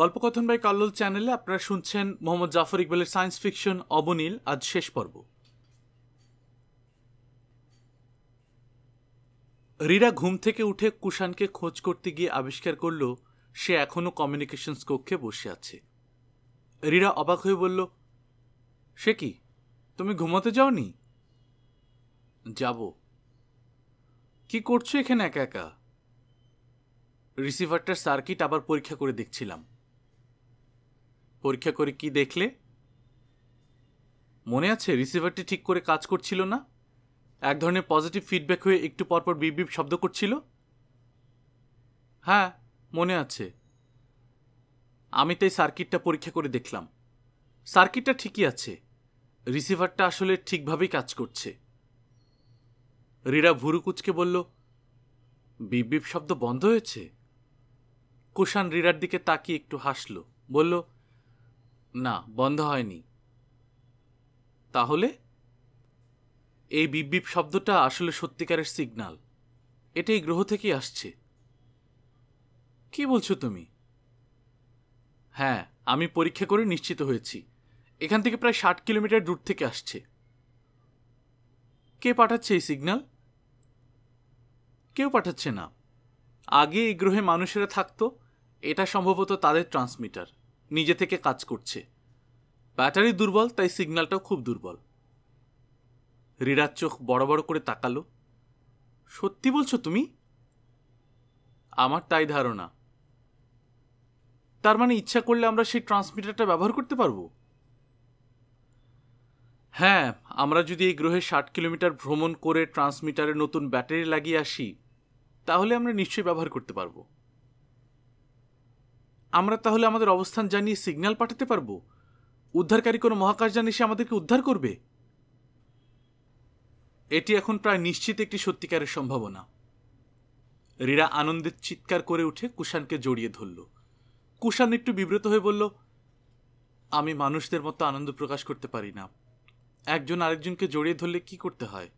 গল্পকথন by কাল্লোল চ্যানেলে আপনারা শুনছেন মোহাম্মদ জাফর ইকবালের সায়েন্স ফিকশন অবনীল আজ শেষ পর্ব রিরা ঘুম থেকে উঠে কুষাণকে খোঁজ করতে গিয়ে আবিষ্কার করল সে এখনও কমিউনিকেশনস কক্ষে বসে আছে রিরা অবাক হয়ে বলল সে কি তুমি ঘুমাতে যাওনি যাব কি করছো এখানে একা একা রিসিভারটার সার্কিট আবার পরীক্ষা করে দেখছিলাম পরীক্ষা করে কি দেখলে মনে আছে রিসিভারটি ঠিক করে কাজ করছিল না এক ধরনের পজিটিভ ফিডব্যাক হয়ে একটু পরপর বিপ শব্দ করছিল হ্যাঁ মনে আছে আমি তাই সার্কিটটা পরীক্ষা করে দেখলাম সার্কিটটা ঠিকই আছে রিসিভারটা আসলে ঠিকভাবেই কাজ করছে রিরা ভুরুকুচকে বলল বিপ শব্দ বন্ধ হয়েছে কুষাণ রিরার দিকে তাকিয়ে একটু হাসল বলল না বন্ধ হয়নি তাহলে এই বিপ শব্দটা আসলে সত্যিকারের সিগনাল এটা এই গ্রহ থেকেই আসছে কি বলছো তুমি হ্যাঁ আমি পরীক্ষা করে নিশ্চিত হয়েছি এখান থেকে প্রায় ষাট কিলোমিটার দূর থেকে আসছে কে পাঠাচ্ছে এই সিগনাল কেউ পাঠাচ্ছে না আগে এই গ্রহে মানুষেরা থাকতো এটা সম্ভবত তাদের ট্রান্সমিটার নিজে থেকে কাজ করছে ব্যাটারি দুর্বল তাই সিগন্যালটাও খুব দুর্বল রিরার চোখ বড় বড় করে তাকালো সত্যি বলছো তুমি আমার তাই ধারণা তার মানে ইচ্ছা করলে আমরা সেই ট্রান্সমিটারটা ব্যবহার করতে পারবো হ্যাঁ আমরা যদি এই গ্রহে ষাট কিলোমিটার ভ্রমণ করে ট্রান্সমিটারে নতুন ব্যাটারি লাগিয়ে আসি তাহলে আমরা নিশ্চয়ই ব্যবহার করতে পারবো আমরা তাহলে আমাদের অবস্থান জানিয়ে সিগন্যাল পাঠাতে পারবো উদ্ধারকারী কোনো মহাকাশযান এসে আমাদেরকে উদ্ধার করবে এটি এখন প্রায় নিশ্চিত একটি সত্যিকারের সম্ভাবনা রীরা আনন্দের চিৎকার করে উঠে কুষাণকে জড়িয়ে ধরল কুষাণ একটু বিব্রত হয়ে বলল আমি মানুষদের মতো আনন্দ প্রকাশ করতে পারি না একজন আরেকজনকে জড়িয়ে ধরলে কি করতে হয়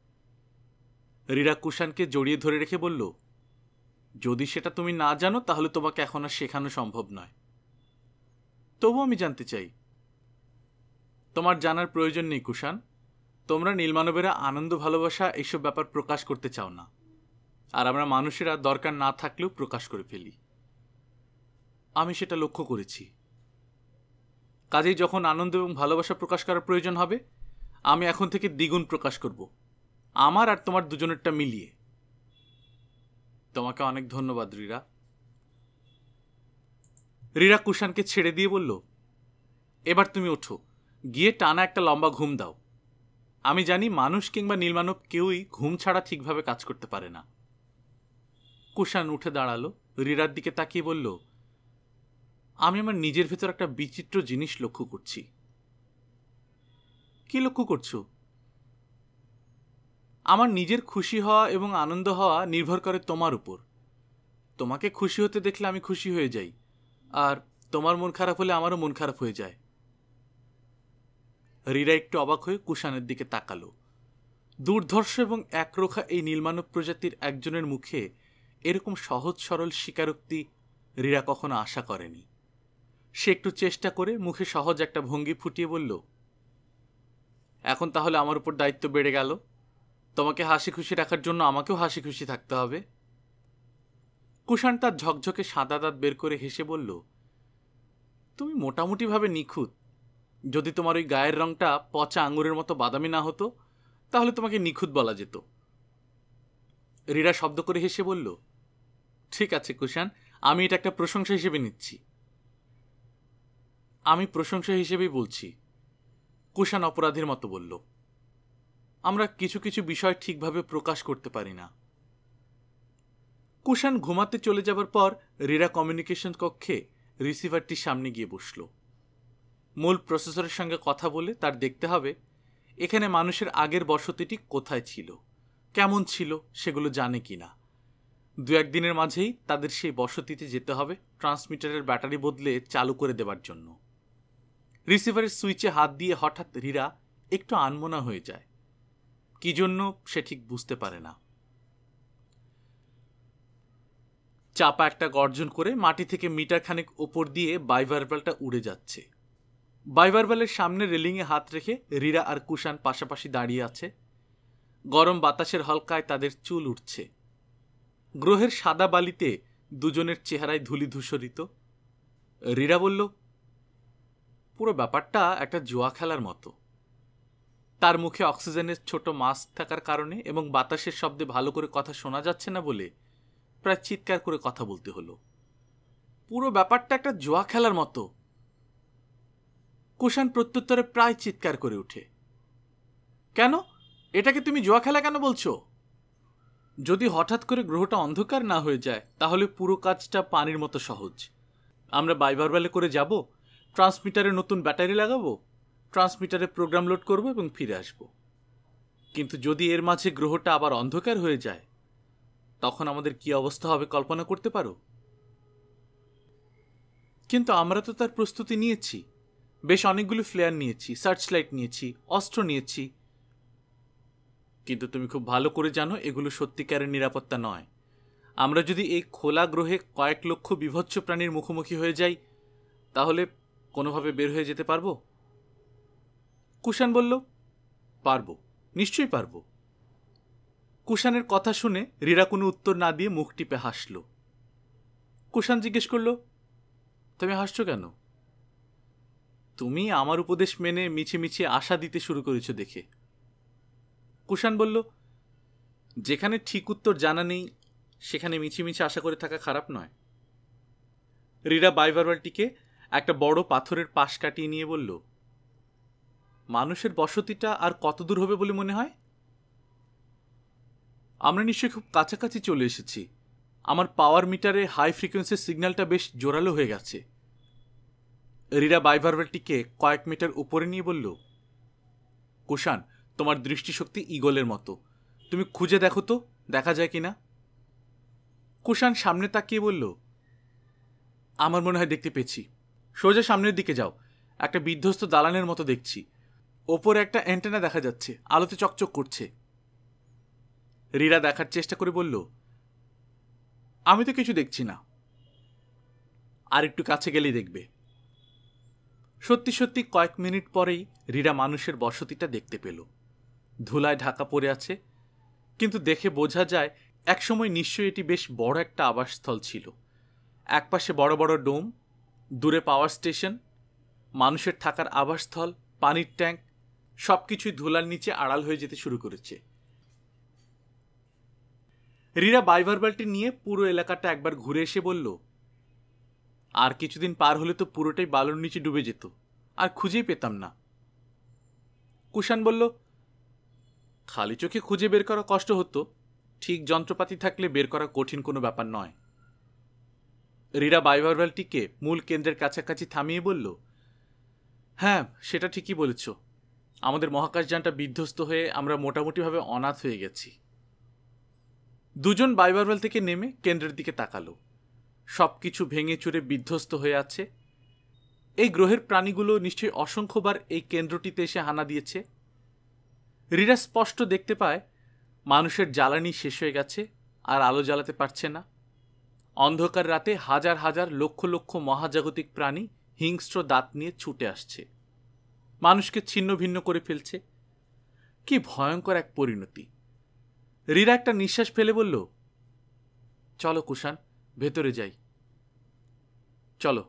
রীরা কুষাণকে জড়িয়ে ধরে রেখে বলল যদি সেটা তুমি না জানো তাহলে তোমাকে এখন আর শেখানো সম্ভব নয় তবু আমি জানতে চাই তোমার জানার প্রয়োজন নেই কুষাণ তোমরা নীলমানবেরা আনন্দ ভালোবাসা এইসব ব্যাপার প্রকাশ করতে চাও না আর আমরা মানুষেরা দরকার না থাকলেও প্রকাশ করে ফেলি আমি সেটা লক্ষ্য করেছি কাজেই যখন আনন্দ এবং ভালোবাসা প্রকাশ করার প্রয়োজন হবে আমি এখন থেকে দ্বিগুণ প্রকাশ করব আমার আর তোমার দুজনেরটা মিলিয়ে তোমাকে অনেক ধন্যবাদ রীরা রীরা কুষাণকে ছেড়ে দিয়ে বলল এবার তুমি ওঠো গিয়ে টানা একটা লম্বা ঘুম দাও আমি জানি মানুষ কিংবা নীলমানব কেউই ঘুম ছাড়া ঠিকভাবে কাজ করতে পারে না কুষাণ উঠে দাঁড়ালো রীরার দিকে তাকিয়ে বলল আমি আমার নিজের ভেতর একটা বিচিত্র জিনিস লক্ষ্য করছি কি লক্ষ্য করছো আমার নিজের খুশি হওয়া এবং আনন্দ হওয়া নির্ভর করে তোমার উপর তোমাকে খুশি হতে দেখলে আমি খুশি হয়ে যাই আর তোমার মন খারাপ হলে আমারও মন খারাপ হয়ে যায় রিরা একটু অবাক হয়ে কুষাণের দিকে তাকালো দুর্ধর্ষ এবং একরোখা এই নীলমানব প্রজাতির একজনের মুখে এরকম সহজ সরল স্বীকারোক্তি রিরা কখনো আশা করেনি সে একটু চেষ্টা করে মুখে সহজ একটা ভঙ্গি ফুটিয়ে বলল এখন তাহলে আমার উপর দায়িত্ব বেড়ে গেল তোমাকে হাসি খুশি রাখার জন্য আমাকেও হাসি খুশি থাকতে হবে কুষাণ তার ঝকঝকে সাদা দাঁত বের করে হেসে বলল তুমি মোটামুটিভাবে নিখুঁত যদি তোমার ওই গায়ের রঙটা পচা আঙুরের মতো বাদামি না হতো তাহলে তোমাকে নিখুঁত বলা যেত রীরা শব্দ করে হেসে বলল ঠিক আছে কুষাণ আমি এটা একটা প্রশংসা হিসেবে নিচ্ছি আমি প্রশংসা হিসেবেই বলছি কুষাণ অপরাধীর মতো বলল আমরা কিছু কিছু বিষয় ঠিকভাবে প্রকাশ করতে পারি না কুষাণ ঘুমাতে চলে যাবার পর রেরা কমিউনিকেশন কক্ষে রিসিভারটির সামনে গিয়ে বসল মূল প্রসেসরের সঙ্গে কথা বলে তার দেখতে হবে এখানে মানুষের আগের বসতিটি কোথায় ছিল কেমন ছিল সেগুলো জানে কি না দু একদিনের মাঝেই তাদের সেই বসতিতে যেতে হবে ট্রান্সমিটারের ব্যাটারি বদলে চালু করে দেবার জন্য রিসিভারের সুইচে হাত দিয়ে হঠাৎ রীরা একটু আনমনা হয়ে যায় কি জন্য সে ঠিক বুঝতে পারে না চাপা একটা গর্জন করে মাটি থেকে মিটার খানেক ওপর দিয়ে বাইভার্বালটা উড়ে যাচ্ছে বাইভার্বালের সামনে রেলিংয়ে হাত রেখে রিরা আর কুশান পাশাপাশি দাঁড়িয়ে আছে গরম বাতাসের হলকায় তাদের চুল উঠছে গ্রহের সাদা বালিতে দুজনের চেহারায় ধুলি ধূসরিত রিরা বলল পুরো ব্যাপারটা একটা জোয়া খেলার মতো তার মুখে অক্সিজেনের ছোট মাস্ক থাকার কারণে এবং বাতাসের শব্দে ভালো করে কথা শোনা যাচ্ছে না বলে প্রায় চিৎকার করে কথা বলতে হলো পুরো ব্যাপারটা একটা জোয়া খেলার মতো কুষাণ প্রত্যুত্তরে প্রায় চিৎকার করে উঠে কেন এটাকে তুমি জোয়া খেলা কেন বলছো যদি হঠাৎ করে গ্রহটা অন্ধকার না হয়ে যায় তাহলে পুরো কাজটা পানির মতো সহজ আমরা বাইবার বেলে করে যাব ট্রান্সমিটারে নতুন ব্যাটারি লাগাবো ট্রান্সমিটারে প্রোগ্রাম লোড করব এবং ফিরে আসব কিন্তু যদি এর মাঝে গ্রহটা আবার অন্ধকার হয়ে যায় তখন আমাদের কি অবস্থা হবে কল্পনা করতে পারো কিন্তু আমরা তো তার প্রস্তুতি নিয়েছি বেশ অনেকগুলো ফ্লেয়ার নিয়েছি সার্চ লাইট নিয়েছি অস্ত্র নিয়েছি কিন্তু তুমি খুব ভালো করে জানো এগুলো সত্যিকারের নিরাপত্তা নয় আমরা যদি এই খোলা গ্রহে কয়েক লক্ষ বিভৎস প্রাণীর মুখোমুখি হয়ে যাই তাহলে কোনোভাবে বের হয়ে যেতে পারবো কুষাণ বলল পারবো নিশ্চয়ই পারবো কুষাণের কথা শুনে রীরা কোনো উত্তর না দিয়ে মুখ টিপে হাসল কুষাণ জিজ্ঞেস করল তুমি হাসছ কেন তুমি আমার উপদেশ মেনে মিছে মিছে আশা দিতে শুরু করেছ দেখে কুষাণ বলল যেখানে ঠিক উত্তর জানা নেই সেখানে মিছে মিছে আশা করে থাকা খারাপ নয় রীরা বাইভারওয়ালটিকে একটা বড় পাথরের পাশ কাটিয়ে নিয়ে বলল মানুষের বসতিটা আর কত দূর হবে বলে মনে হয় আমরা নিশ্চয়ই খুব কাছাকাছি চলে এসেছি আমার পাওয়ার মিটারে হাই ফ্রিকোয়েন্সির সিগন্যালটা বেশ জোরালো হয়ে গেছে রিরা বাইভারভারটিকে কয়েক মিটার উপরে নিয়ে বলল কুষাণ তোমার দৃষ্টিশক্তি ইগলের মতো তুমি খুঁজে দেখো তো দেখা যায় কি না কুষাণ সামনে তাকিয়ে বলল আমার মনে হয় দেখতে পেয়েছি সোজা সামনের দিকে যাও একটা বিধ্বস্ত দালানের মতো দেখছি ওপরে একটা অ্যান্টেনা দেখা যাচ্ছে আলোতে চকচক করছে রিরা দেখার চেষ্টা করে বলল আমি তো কিছু দেখছি না আর একটু কাছে গেলেই দেখবে সত্যি সত্যি কয়েক মিনিট পরেই রিরা মানুষের বসতিটা দেখতে পেল ধুলায় ঢাকা পড়ে আছে কিন্তু দেখে বোঝা যায় একসময় নিশ্চয়ই এটি বেশ বড় একটা আবাসস্থল ছিল একপাশে বড় বড় ডোম দূরে পাওয়ার স্টেশন মানুষের থাকার আবাসস্থল পানির ট্যাঙ্ক সব কিছুই ধুলার নিচে আড়াল হয়ে যেতে শুরু করেছে রিরা বাইভারবালটি নিয়ে পুরো এলাকাটা একবার ঘুরে এসে বলল আর কিছুদিন পার হলে তো পুরোটাই বালুর নিচে ডুবে যেত আর খুঁজেই পেতাম না কুষাণ বলল খালি চোখে খুঁজে বের করা কষ্ট হতো ঠিক যন্ত্রপাতি থাকলে বের করা কঠিন কোনো ব্যাপার নয় রিরা বাইভারভালটিকে মূল কেন্দ্রের কাছাকাছি থামিয়ে বলল হ্যাঁ সেটা ঠিকই বলেছ আমাদের মহাকাশযানটা বিধ্বস্ত হয়ে আমরা মোটামুটিভাবে অনাথ হয়ে গেছি দুজন বাইবারওয়েল থেকে নেমে কেন্দ্রের দিকে তাকালো সব কিছু ভেঙে চুরে বিধ্বস্ত হয়ে আছে এই গ্রহের প্রাণীগুলো নিশ্চয়ই অসংখ্যবার এই কেন্দ্রটিতে এসে হানা দিয়েছে রিরা স্পষ্ট দেখতে পায় মানুষের জ্বালানি শেষ হয়ে গেছে আর আলো জ্বালাতে পারছে না অন্ধকার রাতে হাজার হাজার লক্ষ লক্ষ মহাজাগতিক প্রাণী হিংস্র দাঁত নিয়ে ছুটে আসছে মানুষকে ছিন্ন ভিন্ন করে ফেলছে কি ভয়ঙ্কর এক পরিণতি রীরা একটা নিঃশ্বাস ফেলে বলল চলো কুষাণ ভেতরে যাই চলো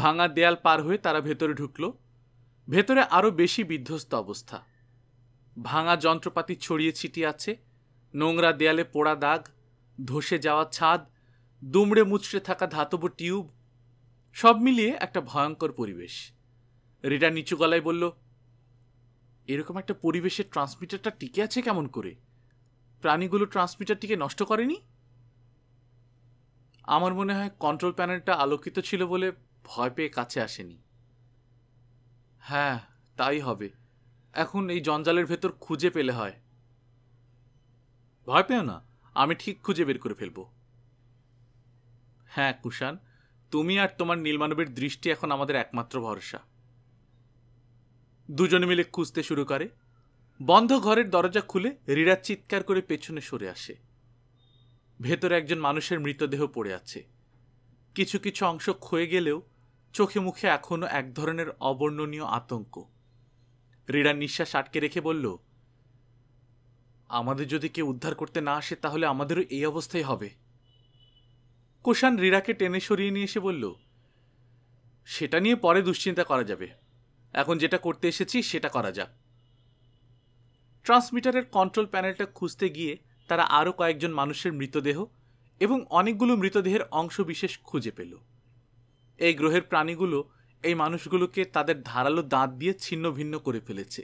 ভাঙা দেয়াল পার হয়ে তারা ভেতরে ঢুকল ভেতরে আরও বেশি বিধ্বস্ত অবস্থা ভাঙা যন্ত্রপাতি ছড়িয়ে ছিটিয়ে আছে নোংরা দেয়ালে পোড়া দাগ ধসে যাওয়া ছাদ দুমড়ে মুচড়ে থাকা ধাতব টিউব সব মিলিয়ে একটা ভয়ঙ্কর পরিবেশ রেডা নিচু গলায় বলল এরকম একটা পরিবেশে ট্রান্সমিটারটা টিকে আছে কেমন করে প্রাণীগুলো ট্রান্সমিটারটিকে নষ্ট করেনি আমার মনে হয় কন্ট্রোল প্যানেলটা আলোকিত ছিল বলে ভয় পেয়ে কাছে আসেনি হ্যাঁ তাই হবে এখন এই জঞ্জালের ভেতর খুঁজে পেলে হয় ভয় পেও না আমি ঠিক খুঁজে বের করে ফেলব হ্যাঁ কুষাণ তুমি আর তোমার নীলমানবের দৃষ্টি এখন আমাদের একমাত্র ভরসা দুজনে মিলে খুঁজতে শুরু করে বন্ধ ঘরের দরজা খুলে রিরা চিৎকার করে পেছনে সরে আসে ভেতরে একজন মানুষের মৃতদেহ পড়ে আছে কিছু কিছু অংশ ক্ষয়ে গেলেও চোখে মুখে এখনও এক ধরনের অবর্ণনীয় আতঙ্ক রিরা নিঃশ্বাস আটকে রেখে বলল আমাদের যদি কেউ উদ্ধার করতে না আসে তাহলে আমাদেরও এই অবস্থায় হবে কোষান রিরাকে টেনে সরিয়ে নিয়ে এসে বলল সেটা নিয়ে পরে দুশ্চিন্তা করা যাবে এখন যেটা করতে এসেছি সেটা করা যাক ট্রান্সমিটারের কন্ট্রোল প্যানেলটা খুঁজতে গিয়ে তারা আরও কয়েকজন মানুষের মৃতদেহ এবং অনেকগুলো মৃতদেহের অংশ বিশেষ খুঁজে পেল এই গ্রহের প্রাণীগুলো এই মানুষগুলোকে তাদের ধারালো দাঁত দিয়ে ছিন্ন ভিন্ন করে ফেলেছে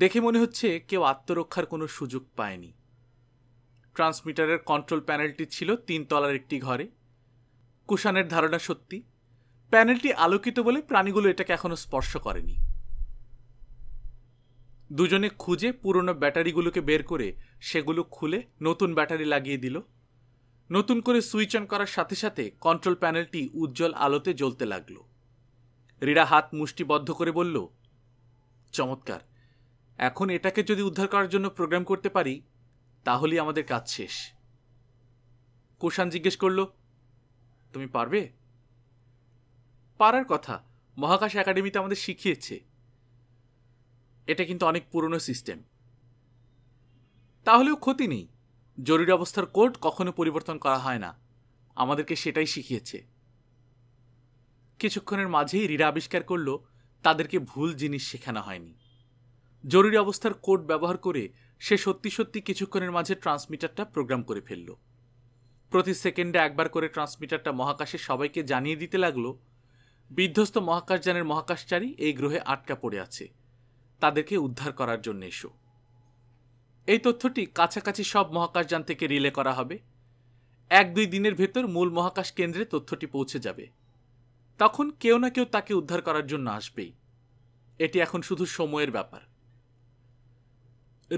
দেখে মনে হচ্ছে কেউ আত্মরক্ষার কোনো সুযোগ পায়নি ট্রান্সমিটারের কন্ট্রোল প্যানেলটি ছিল তিনতলার একটি ঘরে কুষাণের ধারণা সত্যি প্যানেলটি আলোকিত বলে প্রাণীগুলো এটাকে এখনও স্পর্শ করেনি দুজনে খুঁজে পুরনো ব্যাটারিগুলোকে বের করে সেগুলো খুলে নতুন ব্যাটারি লাগিয়ে দিল নতুন করে সুইচ অন করার সাথে সাথে কন্ট্রোল প্যানেলটি উজ্জ্বল আলোতে জ্বলতে লাগলো রীড়া হাত মুষ্টিবদ্ধ করে বলল চমৎকার এখন এটাকে যদি উদ্ধার করার জন্য প্রোগ্রাম করতে পারি তাহলেই আমাদের কাজ শেষ কোষান জিজ্ঞেস করল তুমি পারবে পারার কথা মহাকাশ একাডেমিতে আমাদের শিখিয়েছে এটা কিন্তু অনেক পুরনো সিস্টেম তাহলেও ক্ষতি নেই জরুরি অবস্থার কোড কখনো পরিবর্তন করা হয় না আমাদেরকে সেটাই শিখিয়েছে কিছুক্ষণের মাঝেই রীরা আবিষ্কার করল তাদেরকে ভুল জিনিস শেখানো হয়নি জরুরি অবস্থার কোড ব্যবহার করে সে সত্যি সত্যি কিছুক্ষণের মাঝে ট্রান্সমিটারটা প্রোগ্রাম করে ফেলল প্রতি সেকেন্ডে একবার করে ট্রান্সমিটারটা মহাকাশে সবাইকে জানিয়ে দিতে লাগলো বিধ্বস্ত মহাকাশযানের মহাকাশচারী এই গ্রহে আটকা পড়ে আছে তাদেরকে উদ্ধার করার জন্য এসো এই তথ্যটি কাছাকাছি সব মহাকাশযান থেকে রিলে করা হবে এক দুই দিনের ভেতর মূল মহাকাশ কেন্দ্রে তথ্যটি পৌঁছে যাবে তখন কেউ না কেউ তাকে উদ্ধার করার জন্য আসবেই এটি এখন শুধু সময়ের ব্যাপার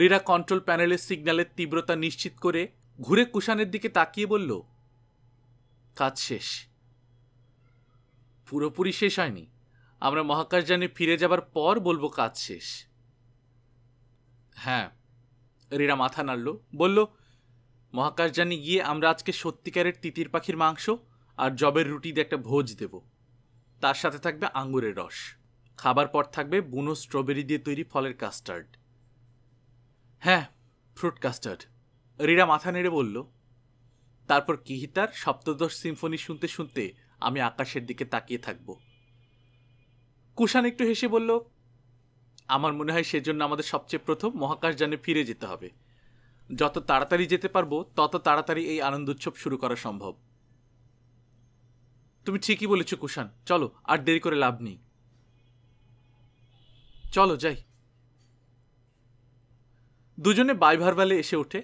রিরা কন্ট্রোল প্যানেলের সিগন্যালের তীব্রতা নিশ্চিত করে ঘুরে কুষানের দিকে তাকিয়ে বলল কাজ শেষ পুরোপুরি শেষ হয়নি আমরা মহাকাশযানে ফিরে যাবার পর বলবো কাজ শেষ হ্যাঁ রেরা মাথা নাড়ল বলল মহাকাশযানে গিয়ে আমরা আজকে সত্যিকারের তিতির পাখির মাংস আর জবের রুটি দিয়ে একটা ভোজ দেব তার সাথে থাকবে আঙুরের রস খাবার পর থাকবে বুনো স্ট্রবেরি দিয়ে তৈরি ফলের কাস্টার্ড হ্যাঁ ফ্রুট কাস্টার্ড রেরা মাথা নেড়ে বলল তারপর কিহিতার সপ্তদশ সিম্ফনি শুনতে শুনতে আমি আকাশের দিকে তাকিয়ে থাকব কুষাণ একটু হেসে বলল আমার মনে হয় সেজন্য আমাদের সবচেয়ে প্রথম মহাকাশযানে ফিরে যেতে হবে যত তাড়াতাড়ি যেতে পারবো তত তাড়াতাড়ি এই আনন্দ উৎসব শুরু করা সম্ভব তুমি ঠিকই বলেছ কুষাণ চলো আর দেরি করে লাভ নেই চলো যাই দুজনে বাইভারভালে এসে ওঠে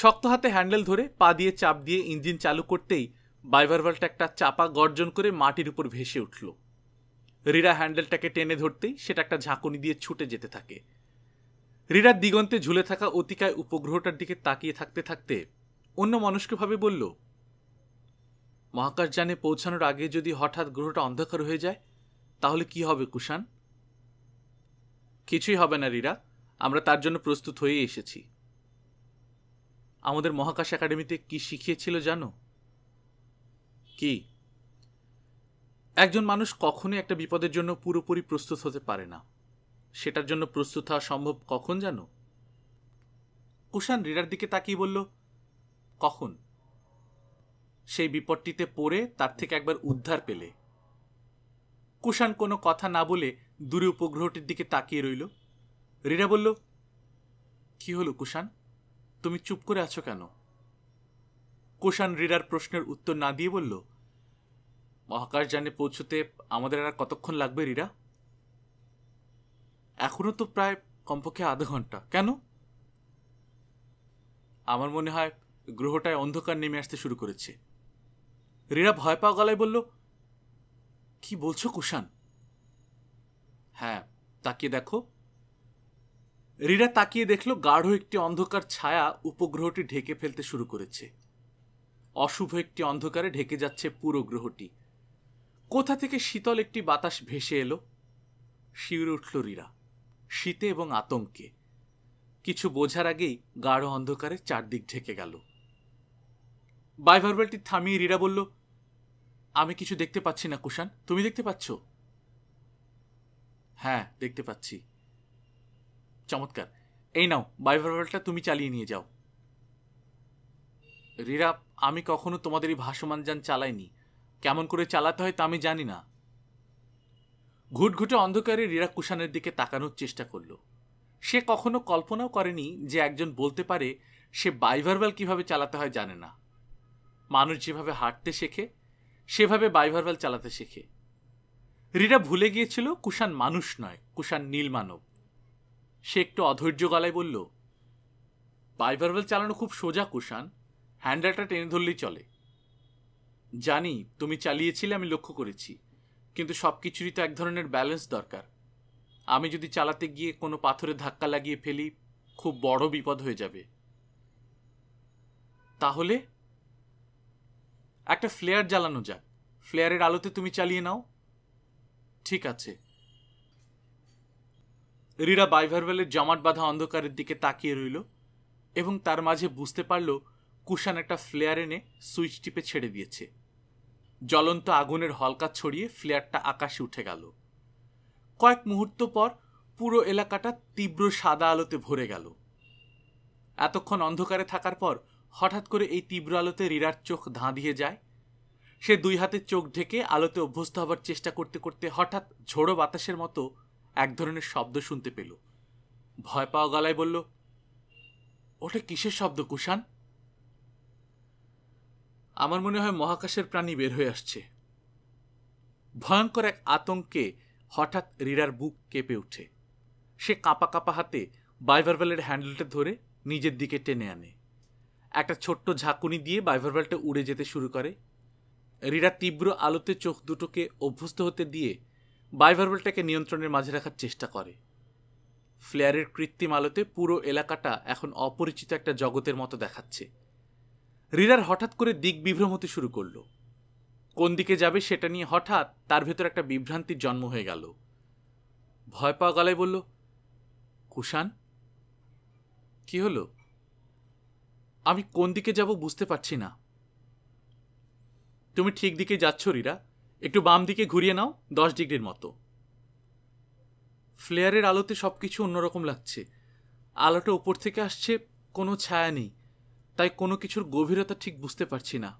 শক্ত হাতে হ্যান্ডেল ধরে পা দিয়ে চাপ দিয়ে ইঞ্জিন চালু করতেই বাইভারভালটা একটা চাপা গর্জন করে মাটির উপর ভেসে উঠল রিরা হ্যান্ডেলটাকে টেনে ধরতেই সেটা একটা ঝাঁকুনি দিয়ে ছুটে যেতে থাকে রিরার দিগন্তে ঝুলে থাকা অতিকায় উপগ্রহটার দিকে তাকিয়ে থাকতে থাকতে অন্য মানুষকেভাবে বলল মহাকাশযানে পৌঁছানোর আগে যদি হঠাৎ গ্রহটা অন্ধকার হয়ে যায় তাহলে কি হবে কুষাণ কিছুই হবে না রিরা আমরা তার জন্য প্রস্তুত হয়ে এসেছি আমাদের মহাকাশ একাডেমিতে কি শিখিয়েছিল জানো কি একজন মানুষ কখনই একটা বিপদের জন্য পুরোপুরি প্রস্তুত হতে পারে না সেটার জন্য প্রস্তুত হওয়া সম্ভব কখন জানো কুষাণ রিডার দিকে তাকিয়ে বলল কখন সেই বিপদটিতে পড়ে তার থেকে একবার উদ্ধার পেলে কুষাণ কোনো কথা না বলে দূরে উপগ্রহটির দিকে তাকিয়ে রইল রিডা বলল কি হলো কুষাণ তুমি চুপ করে আছো কেন কোশান রিরার প্রশ্নের উত্তর না দিয়ে বলল মহাকাশযানে পৌঁছতে আমাদের আর কতক্ষণ লাগবে রিরা এখনও তো প্রায় কমপক্ষে আধ ঘন্টা কেন আমার মনে হয় গ্রহটায় অন্ধকার নেমে আসতে শুরু করেছে রিরা ভয় পাওয়া গলায় বলল কি বলছো কুশান হ্যাঁ তাকিয়ে দেখো রিরা তাকিয়ে দেখলো গাঢ় একটি অন্ধকার ছায়া উপগ্রহটি ঢেকে ফেলতে শুরু করেছে অশুভ একটি অন্ধকারে ঢেকে যাচ্ছে পুরো গ্রহটি কোথা থেকে শীতল একটি বাতাস ভেসে এলো শিউরে উঠল রীরা শীতে এবং আতঙ্কে কিছু বোঝার আগেই গাঢ় অন্ধকারে চারদিক ঢেকে গেল বাইভারবেলটি থামিয়ে রীরা বলল আমি কিছু দেখতে পাচ্ছি না কুষাণ তুমি দেখতে পাচ্ছ হ্যাঁ দেখতে পাচ্ছি চমৎকার এই নাও বাইভারবেলটা তুমি চালিয়ে নিয়ে যাও রীরা আমি কখনো তোমাদের এই ভাসমান যান চালাইনি কেমন করে চালাতে হয় তা আমি জানি না ঘুটঘুটে অন্ধকারে রীরা কুষাণের দিকে তাকানোর চেষ্টা করল সে কখনো কল্পনাও করেনি যে একজন বলতে পারে সে বাইভারভাল কিভাবে চালাতে হয় জানে না মানুষ যেভাবে হাঁটতে শেখে সেভাবে বাইভারভাল চালাতে শেখে রীরা ভুলে গিয়েছিল কুষাণ মানুষ নয় কুষাণ মানব সে একটু অধৈর্য গলায় বলল বাইভারভাল চালানো খুব সোজা কুষাণ হ্যান্ডেলটা টেনে ধরলেই চলে জানি তুমি চালিয়েছিলে আমি লক্ষ্য করেছি কিন্তু সব কিছুরই তো এক ধরনের ব্যালেন্স দরকার আমি যদি চালাতে গিয়ে কোনো পাথরে ধাক্কা লাগিয়ে ফেলি খুব বড় বিপদ হয়ে যাবে তাহলে একটা ফ্লেয়ার জ্বালানো যাক ফ্লেয়ারের আলোতে তুমি চালিয়ে নাও ঠিক আছে রিরা বাইভারবেলের জমাট বাঁধা অন্ধকারের দিকে তাকিয়ে রইল এবং তার মাঝে বুঝতে পারলো কুষান একটা ফ্লেয়ার এনে সুইচ টিপে ছেড়ে দিয়েছে জ্বলন্ত আগুনের হলকা ছড়িয়ে ফ্লেয়ারটা আকাশে উঠে গেল কয়েক মুহূর্ত পর পুরো এলাকাটা তীব্র সাদা আলোতে ভরে গেল এতক্ষণ অন্ধকারে থাকার পর হঠাৎ করে এই তীব্র আলোতে রিরার চোখ ধাঁধিয়ে যায় সে দুই হাতে চোখ ঢেকে আলোতে অভ্যস্ত হবার চেষ্টা করতে করতে হঠাৎ ঝোড়ো বাতাসের মতো এক ধরনের শব্দ শুনতে পেল ভয় পাওয়া গলায় বলল ওটা কিসের শব্দ কুষাণ আমার মনে হয় মহাকাশের প্রাণী বের হয়ে আসছে ভয়ঙ্কর এক আতঙ্কে হঠাৎ রিরার বুক কেঁপে ওঠে সে কাঁপা কাঁপা হাতে বাইভারভেলের হ্যান্ডেলটা ধরে নিজের দিকে টেনে আনে একটা ছোট্ট ঝাঁকুনি দিয়ে বাইভারভেলটা উড়ে যেতে শুরু করে রিরা তীব্র আলোতে চোখ দুটোকে অভ্যস্ত হতে দিয়ে বাইভারভেলটাকে নিয়ন্ত্রণের মাঝে রাখার চেষ্টা করে ফ্লেয়ারের কৃত্রিম আলোতে পুরো এলাকাটা এখন অপরিচিত একটা জগতের মতো দেখাচ্ছে রিরার হঠাৎ করে দিক বিভ্রম হতে শুরু করলো কোন দিকে যাবে সেটা নিয়ে হঠাৎ তার ভেতর একটা বিভ্রান্তির জন্ম হয়ে গেল ভয় পাওয়া গলায় বলল কুষাণ কি হলো আমি কোন দিকে যাব বুঝতে পারছি না তুমি ঠিক দিকে যাচ্ছ রিরা একটু বাম দিকে ঘুরিয়ে নাও দশ ডিগ্রির মতো ফ্লেয়ারের আলোতে সব কিছু অন্যরকম লাগছে আলোটা উপর থেকে আসছে কোনো ছায়া নেই তাই কোনো কিছুর গভীরতা ঠিক বুঝতে পারছি না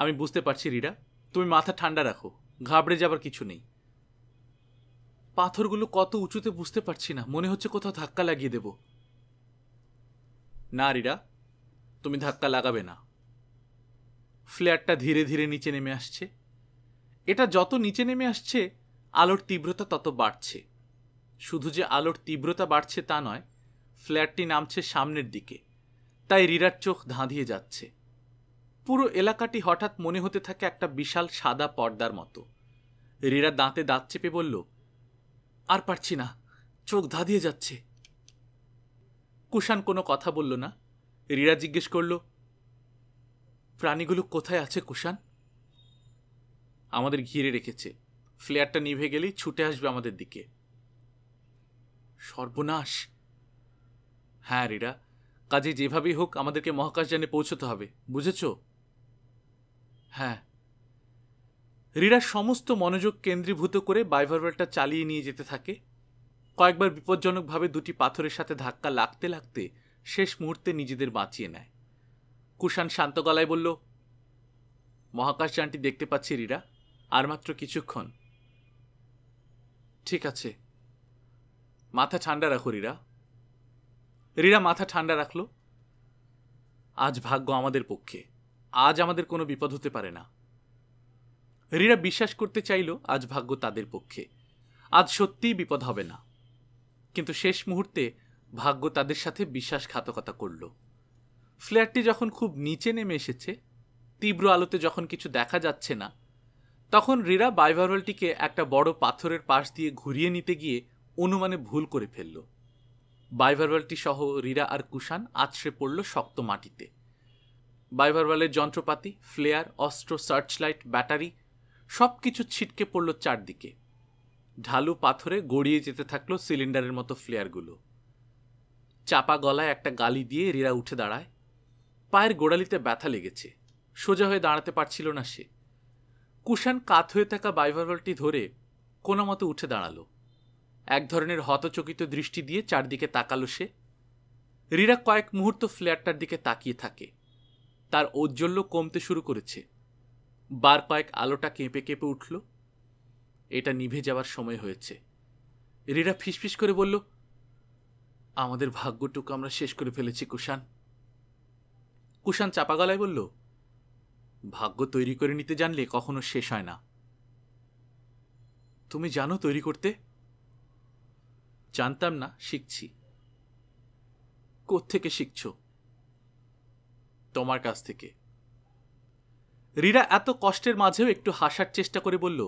আমি বুঝতে পারছি রিডা তুমি মাথা ঠান্ডা রাখো ঘাবড়ে যাবার কিছু নেই পাথরগুলো কত উঁচুতে বুঝতে পারছি না মনে হচ্ছে কোথাও ধাক্কা লাগিয়ে দেব না রিডা তুমি ধাক্কা লাগাবে না ফ্ল্যাটটা ধীরে ধীরে নিচে নেমে আসছে এটা যত নিচে নেমে আসছে আলোর তীব্রতা তত বাড়ছে শুধু যে আলোর তীব্রতা বাড়ছে তা নয় ফ্ল্যাটটি নামছে সামনের দিকে তাই রিরার চোখ ধাঁধিয়ে যাচ্ছে পুরো এলাকাটি হঠাৎ মনে হতে থাকে একটা বিশাল সাদা পর্দার মতো রিরা দাঁতে দাঁত চেপে বলল আর পারছি না চোখ ধাঁধিয়ে যাচ্ছে কুষাণ কোনো কথা বলল না রিরা জিজ্ঞেস করল প্রাণীগুলো কোথায় আছে কুষাণ আমাদের ঘিরে রেখেছে ফ্লেয়ারটা নিভে গেলেই ছুটে আসবে আমাদের দিকে সর্বনাশ হ্যাঁ রিরা কাজে যেভাবেই হোক আমাদেরকে মহাকাশযানে পৌঁছতে হবে বুঝেছ হ্যাঁ রিরা সমস্ত মনোযোগ কেন্দ্রীভূত করে বাইভারওয়েলটা চালিয়ে নিয়ে যেতে থাকে কয়েকবার বিপজ্জনকভাবে দুটি পাথরের সাথে ধাক্কা লাগতে লাগতে শেষ মুহূর্তে নিজেদের বাঁচিয়ে নেয় কুষাণ শান্ত গলায় বলল মহাকাশযানটি দেখতে পাচ্ছি রিরা আর মাত্র কিছুক্ষণ ঠিক আছে মাথা ঠান্ডা রাখো রিরা রীরা মাথা ঠান্ডা রাখল আজ ভাগ্য আমাদের পক্ষে আজ আমাদের কোনো বিপদ হতে পারে না রীরা বিশ্বাস করতে চাইল আজ ভাগ্য তাদের পক্ষে আজ সত্যিই বিপদ হবে না কিন্তু শেষ মুহূর্তে ভাগ্য তাদের সাথে বিশ্বাসঘাতকতা করল ফ্ল্যাটটি যখন খুব নিচে নেমে এসেছে তীব্র আলোতে যখন কিছু দেখা যাচ্ছে না তখন রীরা বাইভারলটিকে একটা বড় পাথরের পাশ দিয়ে ঘুরিয়ে নিতে গিয়ে অনুমানে ভুল করে ফেলল বাইভারওয়ালটি সহ রিরা আর কুষাণ আছড়ে পড়ল শক্ত মাটিতে বাইভারওয়ালের যন্ত্রপাতি ফ্লেয়ার অস্ত্র সার্চলাইট ব্যাটারি সব কিছু ছিটকে পড়ল চারদিকে ঢালু পাথরে গড়িয়ে যেতে থাকলো সিলিন্ডারের মতো ফ্লেয়ারগুলো চাপা গলায় একটা গালি দিয়ে রিরা উঠে দাঁড়ায় পায়ের গোড়ালিতে ব্যথা লেগেছে সোজা হয়ে দাঁড়াতে পারছিল না সে কুষাণ কাত হয়ে থাকা বাইভারওয়ালটি ধরে কোনো মতো উঠে দাঁড়ালো এক ধরনের হতচকিত দৃষ্টি দিয়ে চারদিকে তাকালো সে রীরা কয়েক মুহূর্ত ফ্ল্যাটটার দিকে তাকিয়ে থাকে তার ঔজ্জ্বল্য কমতে শুরু করেছে বার কয়েক আলোটা কেঁপে কেঁপে উঠল এটা নিভে যাওয়ার সময় হয়েছে রীরা ফিসফিস করে বলল আমাদের ভাগ্যটুকু আমরা শেষ করে ফেলেছি কুষাণ কুষাণ চাপা গলায় বলল ভাগ্য তৈরি করে নিতে জানলে কখনো শেষ হয় না তুমি জানো তৈরি করতে জানতাম না শিখছি কোত্থেকে শিখছ তোমার কাছ থেকে রীরা এত কষ্টের মাঝেও একটু হাসার চেষ্টা করে বলল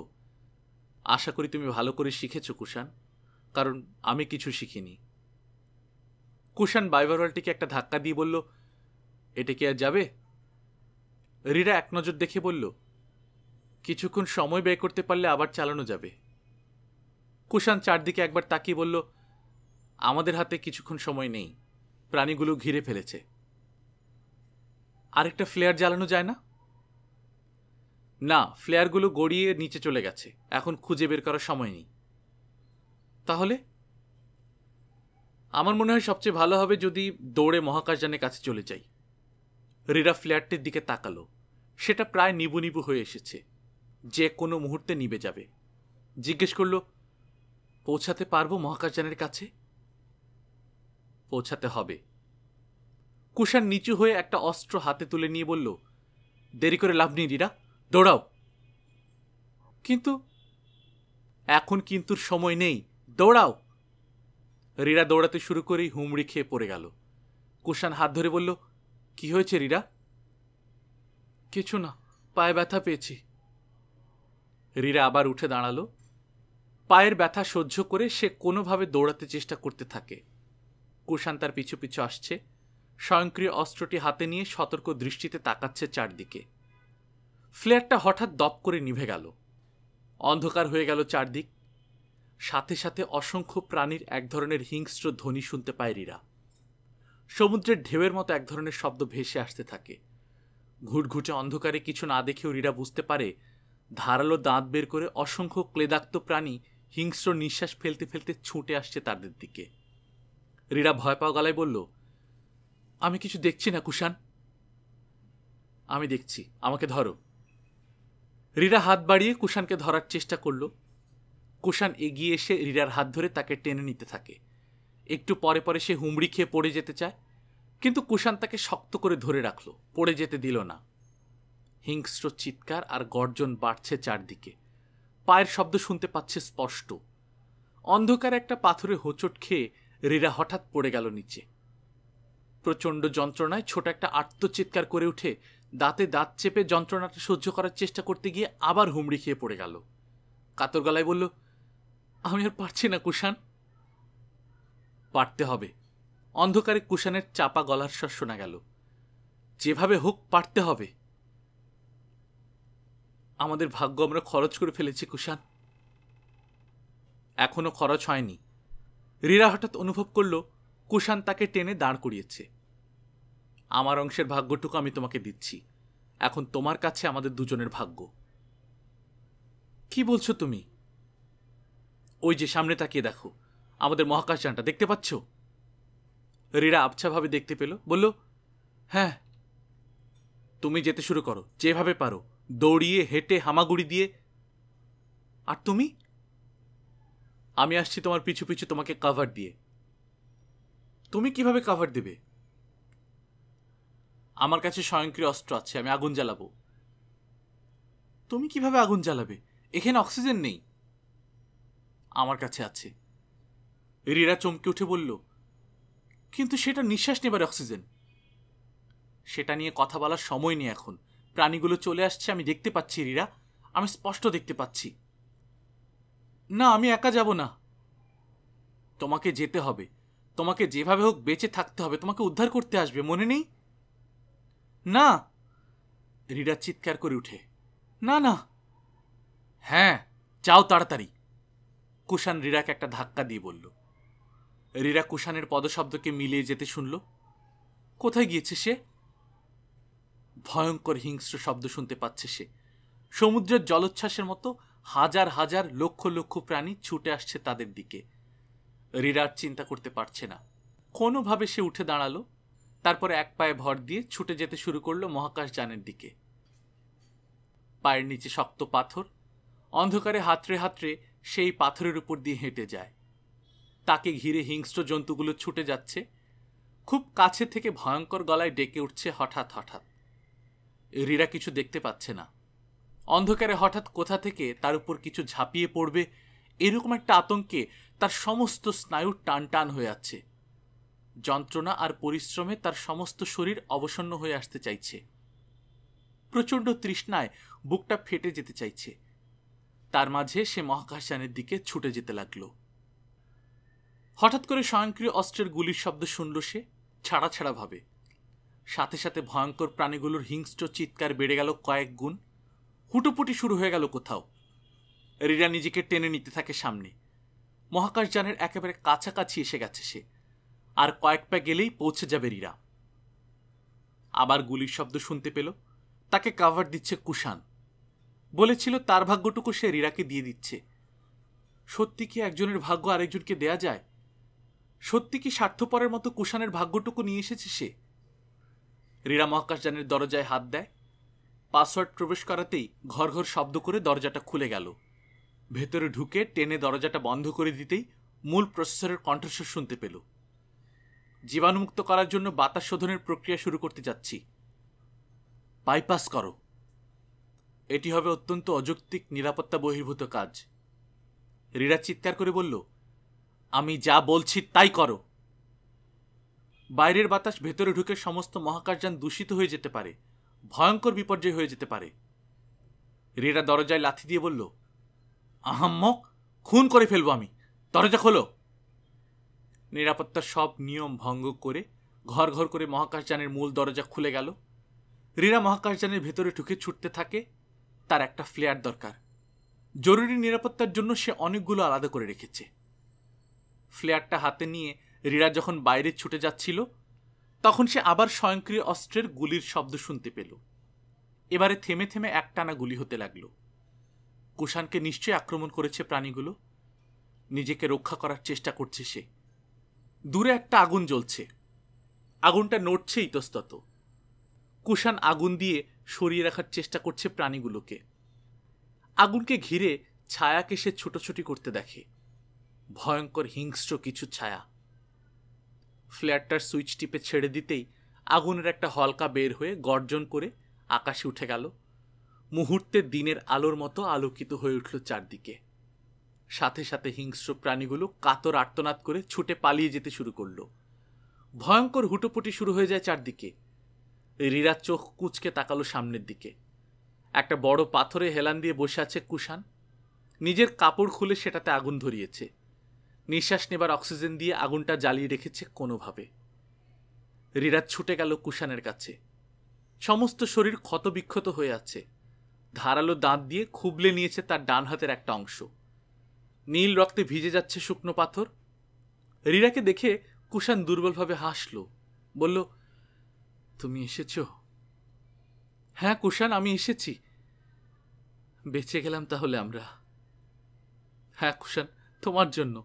আশা করি তুমি ভালো করে শিখেছ কুষাণ কারণ আমি কিছু শিখিনি কুষাণ বাইবারওয়ালটিকে একটা ধাক্কা দিয়ে বলল এটা কি আর যাবে রীরা এক নজর দেখে বলল কিছুক্ষণ সময় ব্যয় করতে পারলে আবার চালানো যাবে কুশান চারদিকে একবার তাকিয়ে বলল আমাদের হাতে কিছুক্ষণ সময় নেই প্রাণীগুলো ঘিরে ফেলেছে আরেকটা ফ্লেয়ার জ্বালানো যায় না না ফ্লেয়ারগুলো গড়িয়ে নিচে চলে গেছে এখন খুঁজে বের করার সময় নেই তাহলে আমার মনে হয় সবচেয়ে ভালো হবে যদি দৌড়ে মহাকাশযানের কাছে চলে যাই রিরা ফ্ল্যাটটির দিকে তাকালো সেটা প্রায় নিবু নিবু হয়ে এসেছে যে কোনো মুহূর্তে নিবে যাবে জিজ্ঞেস করলো পৌঁছাতে পারবো মহাকাশযানের কাছে পৌঁছাতে হবে কুষাণ নিচু হয়ে একটা অস্ত্র হাতে তুলে নিয়ে বলল দেরি করে লাভ নেই রীরা দৌড়াও কিন্তু এখন কিন্তু সময় নেই দৌড়াও রিরা দৌড়াতে শুরু করেই হুমড়ি খেয়ে পড়ে গেল কুষাণ হাত ধরে বলল কি হয়েছে রিরা কিছু না পায়ে ব্যথা পেয়েছি রিরা আবার উঠে দাঁড়ালো পায়ের ব্যথা সহ্য করে সে কোনোভাবে দৌড়াতে চেষ্টা করতে থাকে কুষান তার পিছু পিছু আসছে স্বয়ংক্রিয় অস্ত্রটি হাতে নিয়ে সতর্ক দৃষ্টিতে তাকাচ্ছে চারদিকে ফ্লেয়ারটা হঠাৎ দপ করে নিভে গেল অন্ধকার হয়ে গেল চারদিক সাথে সাথে অসংখ্য প্রাণীর এক ধরনের হিংস্র ধ্বনি শুনতে পায় রীরা সমুদ্রের ঢেউয়ের মতো এক ধরনের শব্দ ভেসে আসতে থাকে ঘুটঘুটে অন্ধকারে কিছু না দেখেও রীরা বুঝতে পারে ধারালো দাঁত বের করে অসংখ্য ক্লেদাক্ত প্রাণী হিংস্র নিঃশ্বাস ফেলতে ফেলতে ছুটে আসছে তাদের দিকে রীরা ভয় পাওয়া গলায় বলল আমি কিছু দেখছি না কুষাণ আমি দেখছি আমাকে ধরো রীরা হাত বাড়িয়ে কুষাণকে ধরার চেষ্টা করল কুষাণ এগিয়ে এসে রীরার হাত ধরে তাকে টেনে নিতে থাকে একটু পরে পরে সে হুমড়ি খেয়ে পড়ে যেতে চায় কিন্তু কুষাণ তাকে শক্ত করে ধরে রাখল পড়ে যেতে দিল না হিংস্র চিৎকার আর গর্জন বাড়ছে চারদিকে পায়ের শব্দ শুনতে পাচ্ছে স্পষ্ট অন্ধকারে একটা পাথরে হোঁচট খেয়ে রীরা হঠাৎ পড়ে গেল নিচে প্রচণ্ড যন্ত্রণায় ছোট একটা আত্মচিৎকার করে উঠে দাঁতে দাঁত চেপে যন্ত্রণাটা সহ্য করার চেষ্টা করতে গিয়ে আবার হুমড়ি খেয়ে পড়ে গেল কাতর গলায় বলল আমি আর পারছি না কুষাণ পারতে হবে অন্ধকারে কুষাণের চাপা গলার স্বর শোনা গেল যেভাবে হোক পারতে হবে আমাদের ভাগ্য আমরা খরচ করে ফেলেছি কুষাণ এখনও খরচ হয়নি রীরা হঠাৎ অনুভব করল কুষাণ তাকে টেনে দাঁড় করিয়েছে আমার অংশের ভাগ্যটুকু আমি তোমাকে দিচ্ছি এখন তোমার কাছে আমাদের দুজনের ভাগ্য কি বলছো তুমি ওই যে সামনে তাকিয়ে দেখো আমাদের মহাকাশযানটা দেখতে পাচ্ছ রীরা আবছাভাবে দেখতে পেল বলল হ্যাঁ তুমি যেতে শুরু করো যেভাবে পারো দৌড়িয়ে হেঁটে হামাগুড়ি দিয়ে আর তুমি আমি আসছি তোমার পিছু পিছু তোমাকে কাভার দিয়ে তুমি কিভাবে কাভার দেবে আমার কাছে স্বয়ংক্রিয় অস্ত্র আছে আমি আগুন জ্বালাবো তুমি কিভাবে আগুন জ্বালাবে এখানে অক্সিজেন নেই আমার কাছে আছে রিরা চমকে উঠে বলল কিন্তু সেটা নিঃশ্বাস নেবার অক্সিজেন সেটা নিয়ে কথা বলার সময় নেই এখন প্রাণীগুলো চলে আসছে আমি দেখতে পাচ্ছি রীরা আমি স্পষ্ট দেখতে পাচ্ছি না আমি একা যাব না তোমাকে যেতে হবে তোমাকে যেভাবে হোক বেঁচে থাকতে হবে তোমাকে উদ্ধার করতে আসবে মনে নেই না রীরা চিৎকার করে উঠে না না হ্যাঁ চাও তাড়াতাড়ি কুষাণ রীরাকে একটা ধাক্কা দিয়ে বলল রীরা কুষাণের পদশব্দকে মিলিয়ে যেতে শুনল কোথায় গিয়েছে সে ভয়ঙ্কর হিংস্র শব্দ শুনতে পাচ্ছে সে সমুদ্রের জলোচ্ছ্বাসের মতো হাজার হাজার লক্ষ লক্ষ প্রাণী ছুটে আসছে তাদের দিকে রিরার চিন্তা করতে পারছে না কোনোভাবে সে উঠে দাঁড়ালো তারপরে এক পায়ে ভর দিয়ে ছুটে যেতে শুরু করলো মহাকাশ যানের দিকে পায়ের নিচে শক্ত পাথর অন্ধকারে হাতড়ে হাতরে সেই পাথরের উপর দিয়ে হেঁটে যায় তাকে ঘিরে হিংস্র জন্তুগুলো ছুটে যাচ্ছে খুব কাছে থেকে ভয়ঙ্কর গলায় ডেকে উঠছে হঠাৎ হঠাৎ রীরা কিছু দেখতে পাচ্ছে না অন্ধকারে হঠাৎ কোথা থেকে তার উপর কিছু ঝাঁপিয়ে পড়বে এরকম একটা আতঙ্কে তার সমস্ত স্নায়ু টান টান হয়ে আছে যন্ত্রণা আর পরিশ্রমে তার সমস্ত শরীর অবসন্ন হয়ে আসতে চাইছে প্রচণ্ড তৃষ্ণায় বুকটা ফেটে যেতে চাইছে তার মাঝে সে মহাকাশযানের দিকে ছুটে যেতে লাগলো হঠাৎ করে স্বয়ংক্রিয় অস্ত্রের গুলির শব্দ শুনল সে ছাড়া ছাড়া ভাবে সাথে সাথে ভয়ঙ্কর প্রাণীগুলোর হিংস্র চিৎকার বেড়ে গেল কয়েক গুণ হুটোপুটি শুরু হয়ে গেল কোথাও রিরা নিজেকে টেনে নিতে থাকে সামনে মহাকাশযানের একেবারে কাছাকাছি এসে গেছে সে আর কয়েক পা গেলেই পৌঁছে যাবে রিরা আবার গুলির শব্দ শুনতে পেল তাকে কাভার দিচ্ছে কুষাণ বলেছিল তার ভাগ্যটুকু সে রিরাকে দিয়ে দিচ্ছে সত্যি কি একজনের ভাগ্য আরেকজনকে দেয়া যায় সত্যি কি স্বার্থপরের মতো কুষাণের ভাগ্যটুকু নিয়ে এসেছে সে রীরা মহাকাশযানের দরজায় হাত দেয় পাসওয়ার্ড প্রবেশ করাতেই ঘর ঘর শব্দ করে দরজাটা খুলে গেল ভেতরে ঢুকে টেনে দরজাটা বন্ধ করে দিতেই মূল প্রসেসরের কণ্ঠস্বর শুনতে পেল জীবাণুমুক্ত করার জন্য বাতাস শোধনের প্রক্রিয়া শুরু করতে যাচ্ছি বাইপাস করো এটি হবে অত্যন্ত অযৌক্তিক নিরাপত্তা বহির্ভূত কাজ রীরা চিৎকার করে বলল আমি যা বলছি তাই করো বাইরের বাতাস ভেতরে ঢুকে সমস্ত মহাকাশযান দূষিত হয়ে যেতে পারে ভয়ঙ্কর বিপর্যয় হয়ে যেতে পারে রেরা দরজায় লাথি দিয়ে বলল আহাম্মক খুন করে ফেলবো আমি দরজা খোলো নিরাপত্তার সব নিয়ম ভঙ্গ করে ঘর ঘর করে মহাকাশযানের মূল দরজা খুলে গেল রেরা মহাকাশযানের ভেতরে ঢুকে ছুটতে থাকে তার একটা ফ্লেয়ার দরকার জরুরি নিরাপত্তার জন্য সে অনেকগুলো আলাদা করে রেখেছে ফ্লেয়ারটা হাতে নিয়ে রীরা যখন বাইরে ছুটে যাচ্ছিল তখন সে আবার স্বয়ংক্রিয় অস্ত্রের গুলির শব্দ শুনতে পেল এবারে থেমে থেমে একটানা গুলি হতে লাগল কুষাণকে নিশ্চয়ই আক্রমণ করেছে প্রাণীগুলো নিজেকে রক্ষা করার চেষ্টা করছে সে দূরে একটা আগুন জ্বলছে আগুনটা নড়ছে ইতস্তত কুষাণ আগুন দিয়ে সরিয়ে রাখার চেষ্টা করছে প্রাণীগুলোকে আগুনকে ঘিরে ছায়াকে সে ছোটোছুটি করতে দেখে ভয়ঙ্কর হিংস্র কিছু ছায়া ফ্ল্যাটটার সুইচ টিপে ছেড়ে দিতেই আগুনের একটা হলকা বের হয়ে গর্জন করে আকাশে উঠে গেল মুহূর্তে দিনের আলোর মতো আলোকিত হয়ে উঠল চারদিকে সাথে সাথে হিংস্র প্রাণীগুলো কাতর আর্তনাদ করে ছুটে পালিয়ে যেতে শুরু করলো ভয়ঙ্কর হুটোপুটি শুরু হয়ে যায় চারদিকে রিরা চোখ কুচকে তাকালো সামনের দিকে একটা বড় পাথরে হেলান দিয়ে বসে আছে কুষাণ নিজের কাপড় খুলে সেটাতে আগুন ধরিয়েছে নিঃশ্বাস নেবার অক্সিজেন দিয়ে আগুনটা জ্বালিয়ে রেখেছে কোনোভাবে রিরাজ ছুটে গেল কুষানের কাছে সমস্ত শরীর ক্ষতবিক্ষত হয়ে আছে ধারালো দাঁত দিয়ে খুবলে নিয়েছে তার ডান হাতের একটা অংশ নীল রক্তে ভিজে যাচ্ছে শুকনো পাথর রিরাকে দেখে কুষাণ দুর্বলভাবে হাসল বলল তুমি এসেছ হ্যাঁ কুষাণ আমি এসেছি বেঁচে গেলাম তাহলে আমরা হ্যাঁ কুষাণ তোমার জন্য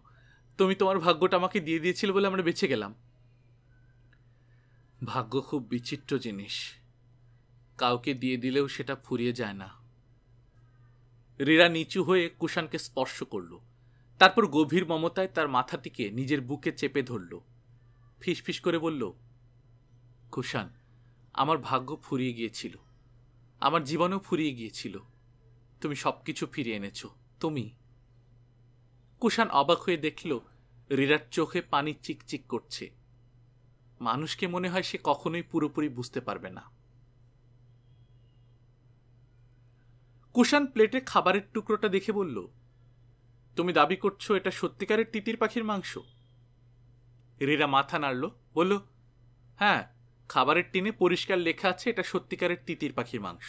তুমি তোমার ভাগ্যটা আমাকে দিয়ে দিয়েছিল বলে আমরা বেঁচে গেলাম ভাগ্য খুব বিচিত্র জিনিস কাউকে দিয়ে দিলেও সেটা ফুরিয়ে যায় না রীরা নিচু হয়ে কুষাণকে স্পর্শ করল তারপর গভীর মমতায় তার মাথাটিকে নিজের বুকে চেপে ধরল ফিসফিস করে বলল কুষাণ আমার ভাগ্য ফুরিয়ে গিয়েছিল আমার জীবনও ফুরিয়ে গিয়েছিল তুমি সব কিছু ফিরিয়ে এনেছো তুমি কুষাণ অবাক হয়ে দেখল রিরার চোখে পানি চিকচিক করছে মানুষকে মনে হয় সে কখনোই পুরোপুরি বুঝতে পারবে না কুষাণ প্লেটে খাবারের টুকরোটা দেখে বলল তুমি দাবি করছো এটা সত্যিকারের তিতির পাখির মাংস রিরা মাথা নাড়ল বলল হ্যাঁ খাবারের টিনে পরিষ্কার লেখা আছে এটা সত্যিকারের তিতির পাখির মাংস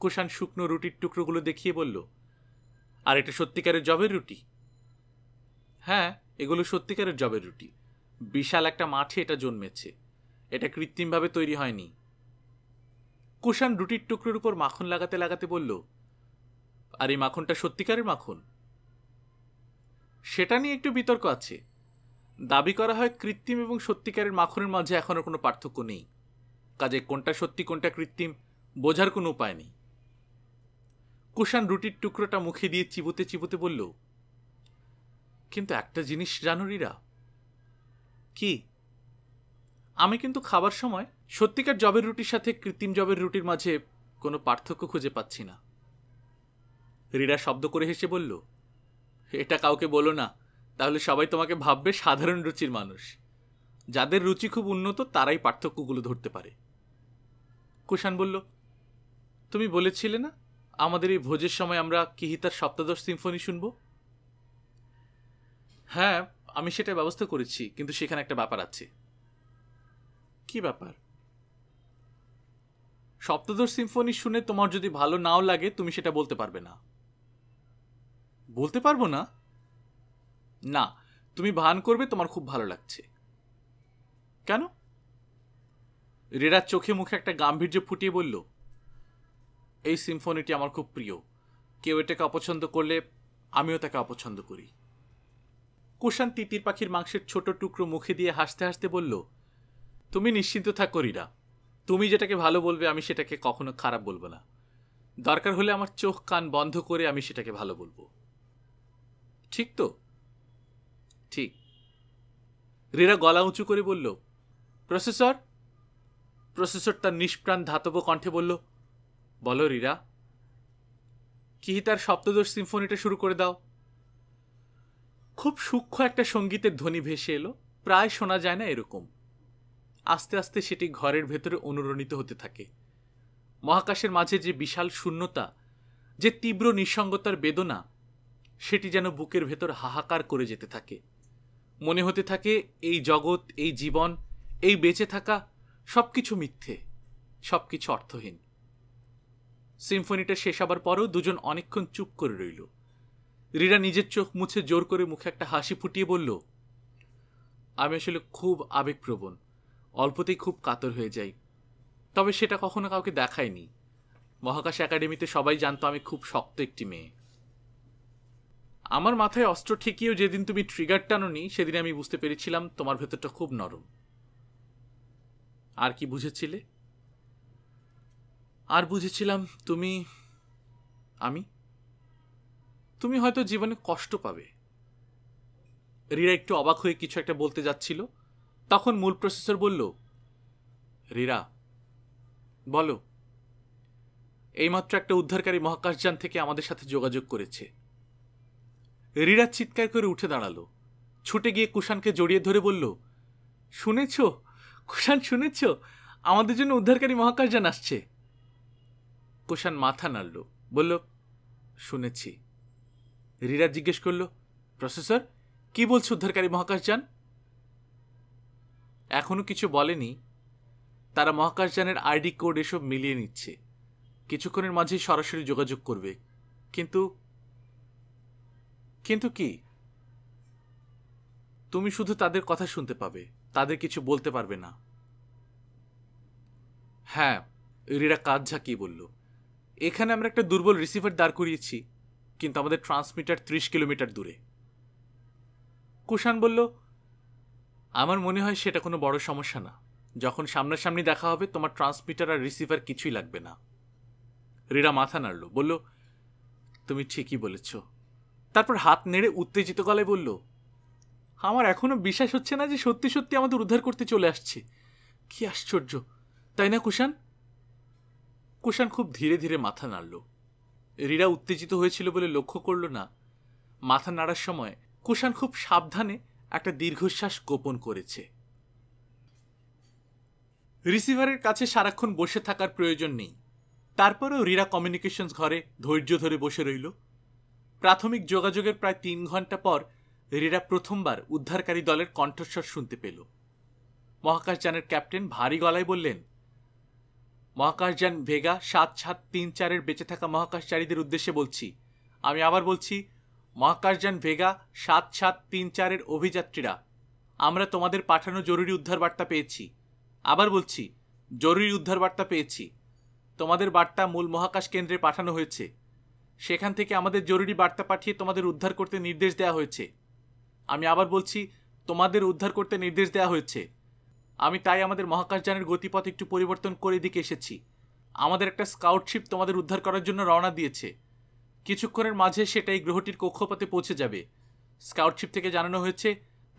কুষাণ শুকনো রুটির টুকরোগুলো দেখিয়ে বলল আর এটা সত্যিকারের জবের রুটি হ্যাঁ এগুলো সত্যিকারের জবের রুটি বিশাল একটা মাঠে এটা জন্মেছে এটা কৃত্রিমভাবে তৈরি হয়নি কুষাণ রুটির টুকরোর উপর মাখন লাগাতে লাগাতে বলল আর এই মাখনটা সত্যিকারের মাখন সেটা নিয়ে একটু বিতর্ক আছে দাবি করা হয় কৃত্রিম এবং সত্যিকারের মাখনের মাঝে এখনও কোনো পার্থক্য নেই কাজে কোনটা সত্যি কোনটা কৃত্রিম বোঝার কোনো উপায় নেই কুষাণ রুটির টুকরোটা মুখে দিয়ে চিবোতে চিবোতে বলল কিন্তু একটা জিনিস জানুরিরা কি আমি কিন্তু খাবার সময় সত্যিকার জবের রুটির সাথে কৃত্রিম জবের রুটির মাঝে কোনো পার্থক্য খুঁজে পাচ্ছি না রীরা শব্দ করে হেসে বলল এটা কাউকে বলো না তাহলে সবাই তোমাকে ভাববে সাধারণ রুচির মানুষ যাদের রুচি খুব উন্নত তারাই পার্থক্যগুলো ধরতে পারে কুষাণ বলল তুমি বলেছিলে না আমাদের এই ভোজের সময় আমরা কিহিতার সপ্তদশ সিম্ফনি শুনব হ্যাঁ আমি সেটা ব্যবস্থা করেছি কিন্তু সেখানে একটা ব্যাপার আছে কি ব্যাপার সপ্তদশ সিম্ফনি শুনে তোমার যদি ভালো নাও লাগে তুমি সেটা বলতে পারবে না বলতে পারবো না না তুমি ভান করবে তোমার খুব ভালো লাগছে কেন রেরার চোখে মুখে একটা গাম্ভীর্য ফুটিয়ে বলল এই সিম্ফনিটি আমার খুব প্রিয় কেউ এটাকে অপছন্দ করলে আমিও তাকে অপছন্দ করি কুশান তিতির পাখির মাংসের ছোট টুকরো মুখে দিয়ে হাসতে হাসতে বলল তুমি নিশ্চিন্ত থাক করিরা তুমি যেটাকে ভালো বলবে আমি সেটাকে কখনো খারাপ বলবো না দরকার হলে আমার চোখ কান বন্ধ করে আমি সেটাকে ভালো বলবো ঠিক তো ঠিক রেরা গলা উঁচু করে বলল প্রসেসর প্রসেসর তার নিষ্প্রাণ ধাতব কণ্ঠে বলল বলো রীরা কি তার সপ্তদশ সিম্ফনিটা শুরু করে দাও খুব সূক্ষ্ম একটা সঙ্গীতের ধ্বনি ভেসে এলো প্রায় শোনা যায় না এরকম আস্তে আস্তে সেটি ঘরের ভেতরে অনুরণিত হতে থাকে মহাকাশের মাঝে যে বিশাল শূন্যতা যে তীব্র নিঃসঙ্গতার বেদনা সেটি যেন বুকের ভেতর হাহাকার করে যেতে থাকে মনে হতে থাকে এই জগৎ এই জীবন এই বেঁচে থাকা সব কিছু মিথ্যে সব কিছু অর্থহীন সিম্ফনিটা শেষ হবার পরও দুজন অনেকক্ষণ চুপ করে রইল রিরা নিজের চোখ মুছে জোর করে মুখে একটা হাসি ফুটিয়ে বলল আমি আসলে খুব আবেগপ্রবণ অল্পতেই খুব কাতর হয়ে যাই তবে সেটা কখনো কাউকে দেখায়নি মহাকাশ একাডেমিতে সবাই জানতো আমি খুব শক্ত একটি মেয়ে আমার মাথায় অস্ত্র ঠেকিয়েও যেদিন তুমি ট্রিগার টানোনি সেদিন আমি বুঝতে পেরেছিলাম তোমার ভেতরটা খুব নরম আর কি বুঝেছিলে আর বুঝেছিলাম তুমি আমি তুমি হয়তো জীবনে কষ্ট পাবে রীরা একটু অবাক হয়ে কিছু একটা বলতে যাচ্ছিল তখন মূল প্রসেসর বলল রীরা বলো এইমাত্র একটা উদ্ধারকারী মহাকাশযান থেকে আমাদের সাথে যোগাযোগ করেছে রীরা চিৎকার করে উঠে দাঁড়ালো ছুটে গিয়ে কুষাণকে জড়িয়ে ধরে বলল শুনেছ কুষাণ শুনেছ আমাদের জন্য উদ্ধারকারী মহাকাশযান আসছে কোষান মাথা নাড়ল বলল শুনেছি রীরা জিজ্ঞেস করল প্রসেসর কি বলছে উদ্ধারকারী মহাকাশযান এখনও কিছু বলেনি তারা মহাকাশযানের আইডি কোড এসব মিলিয়ে নিচ্ছে কিছুক্ষণের মাঝেই সরাসরি যোগাযোগ করবে কিন্তু কিন্তু কি তুমি শুধু তাদের কথা শুনতে পাবে তাদের কিছু বলতে পারবে না হ্যাঁ রিরা কাজ ঝাঁকিয়ে বলল এখানে আমরা একটা দুর্বল রিসিভার দাঁড় করিয়েছি কিন্তু আমাদের ট্রান্সমিটার ত্রিশ কিলোমিটার দূরে কুষাণ বলল আমার মনে হয় সেটা কোনো বড় সমস্যা না যখন সামনাসামনি দেখা হবে তোমার ট্রান্সমিটার আর রিসিভার কিছুই লাগবে না রীরা মাথা নাড়ল বলল তুমি ঠিকই বলেছ তারপর হাত নেড়ে উত্তেজিত গলায় বলল আমার এখনও বিশ্বাস হচ্ছে না যে সত্যি সত্যি আমাদের উদ্ধার করতে চলে আসছে কি আশ্চর্য তাই না কুষাণ কুষাণ খুব ধীরে ধীরে মাথা নাড়ল রীরা উত্তেজিত হয়েছিল বলে লক্ষ্য করল না মাথা নাড়ার সময় কুষাণ খুব সাবধানে একটা দীর্ঘশ্বাস গোপন করেছে রিসিভারের কাছে সারাক্ষণ বসে থাকার প্রয়োজন নেই তারপরেও রীরা কমিউনিকেশনস ঘরে ধৈর্য ধরে বসে রইল প্রাথমিক যোগাযোগের প্রায় তিন ঘন্টা পর রীরা প্রথমবার উদ্ধারকারী দলের কণ্ঠস্বর শুনতে পেল মহাকাশযানের ক্যাপ্টেন ভারী গলায় বললেন মহাকাশযান ভেগা সাত সাত তিন চারের বেঁচে থাকা মহাকাশচারীদের উদ্দেশ্যে বলছি আমি আবার বলছি মহাকাশযান ভেগা সাত সাত তিন চারের অভিযাত্রীরা আমরা তোমাদের পাঠানো জরুরি উদ্ধার বার্তা পেয়েছি আবার বলছি জরুরি উদ্ধার বার্তা পেয়েছি তোমাদের বার্তা মূল মহাকাশ কেন্দ্রে পাঠানো হয়েছে সেখান থেকে আমাদের জরুরি বার্তা পাঠিয়ে তোমাদের উদ্ধার করতে নির্দেশ দেওয়া হয়েছে আমি আবার বলছি তোমাদের উদ্ধার করতে নির্দেশ দেওয়া হয়েছে আমি তাই আমাদের মহাকাশযানের গতিপথ একটু পরিবর্তন করে দিকে এসেছি আমাদের একটা স্কাউটশিপ তোমাদের উদ্ধার করার জন্য রওনা দিয়েছে কিছুক্ষণের মাঝে সেটা এই গ্রহটির কক্ষপথে পৌঁছে যাবে স্কাউটশিপ থেকে জানানো হয়েছে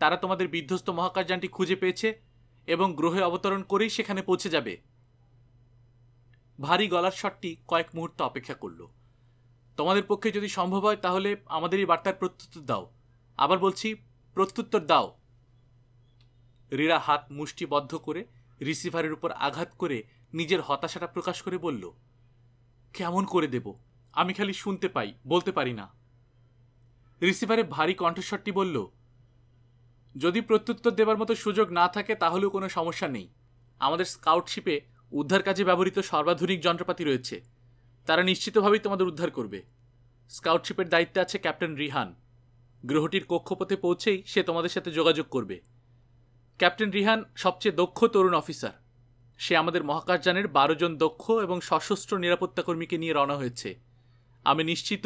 তারা তোমাদের বিধ্বস্ত মহাকাশযানটি খুঁজে পেয়েছে এবং গ্রহে অবতরণ করেই সেখানে পৌঁছে যাবে ভারী গলার শটটি কয়েক মুহূর্ত অপেক্ষা করল তোমাদের পক্ষে যদি সম্ভব হয় তাহলে আমাদের এই বার্তার প্রত্যুত্তর দাও আবার বলছি প্রত্যুত্তর দাও রীড়া হাত মুষ্টিবদ্ধ করে রিসিভারের উপর আঘাত করে নিজের হতাশাটা প্রকাশ করে বলল কেমন করে দেব আমি খালি শুনতে পাই বলতে পারি না রিসিভারে ভারী কণ্ঠস্বরটি বলল যদি প্রত্যুত্তর দেবার মতো সুযোগ না থাকে তাহলেও কোনো সমস্যা নেই আমাদের স্কাউটশিপে উদ্ধার কাজে ব্যবহৃত সর্বাধুনিক যন্ত্রপাতি রয়েছে তারা নিশ্চিতভাবেই তোমাদের উদ্ধার করবে স্কাউটশিপের দায়িত্বে আছে ক্যাপ্টেন রিহান গ্রহটির কক্ষপথে পৌঁছেই সে তোমাদের সাথে যোগাযোগ করবে ক্যাপ্টেন রিহান সবচেয়ে দক্ষ তরুণ অফিসার সে আমাদের মহাকাশযানের বারো জন দক্ষ এবং সশস্ত্র নিরাপত্তাকর্মীকে নিয়ে রওনা হয়েছে আমি নিশ্চিত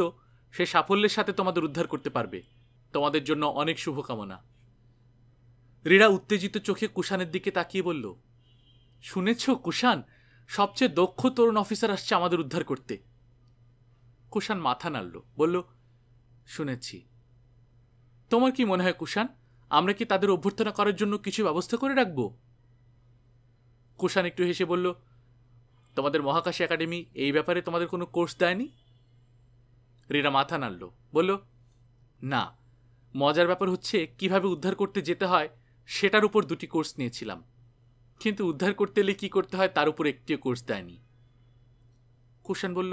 সে সাফল্যের সাথে তোমাদের উদ্ধার করতে পারবে তোমাদের জন্য অনেক শুভকামনা রীড়া উত্তেজিত চোখে কুষাণের দিকে তাকিয়ে বলল শুনেছ কুষাণ সবচেয়ে দক্ষ তরুণ অফিসার আসছে আমাদের উদ্ধার করতে কুষাণ মাথা নাড়ল বলল শুনেছি তোমার কি মনে হয় কুষাণ আমরা কি তাদের অভ্যর্থনা করার জন্য কিছু ব্যবস্থা করে রাখব কোষান একটু হেসে বলল তোমাদের মহাকাশ একাডেমি এই ব্যাপারে তোমাদের কোনো কোর্স দেয়নি রেরা মাথা নাড়ল বলল না মজার ব্যাপার হচ্ছে কিভাবে উদ্ধার করতে যেতে হয় সেটার উপর দুটি কোর্স নিয়েছিলাম কিন্তু উদ্ধার করতে এলে কী করতে হয় তার উপর একটিও কোর্স দেয়নি কোষান বলল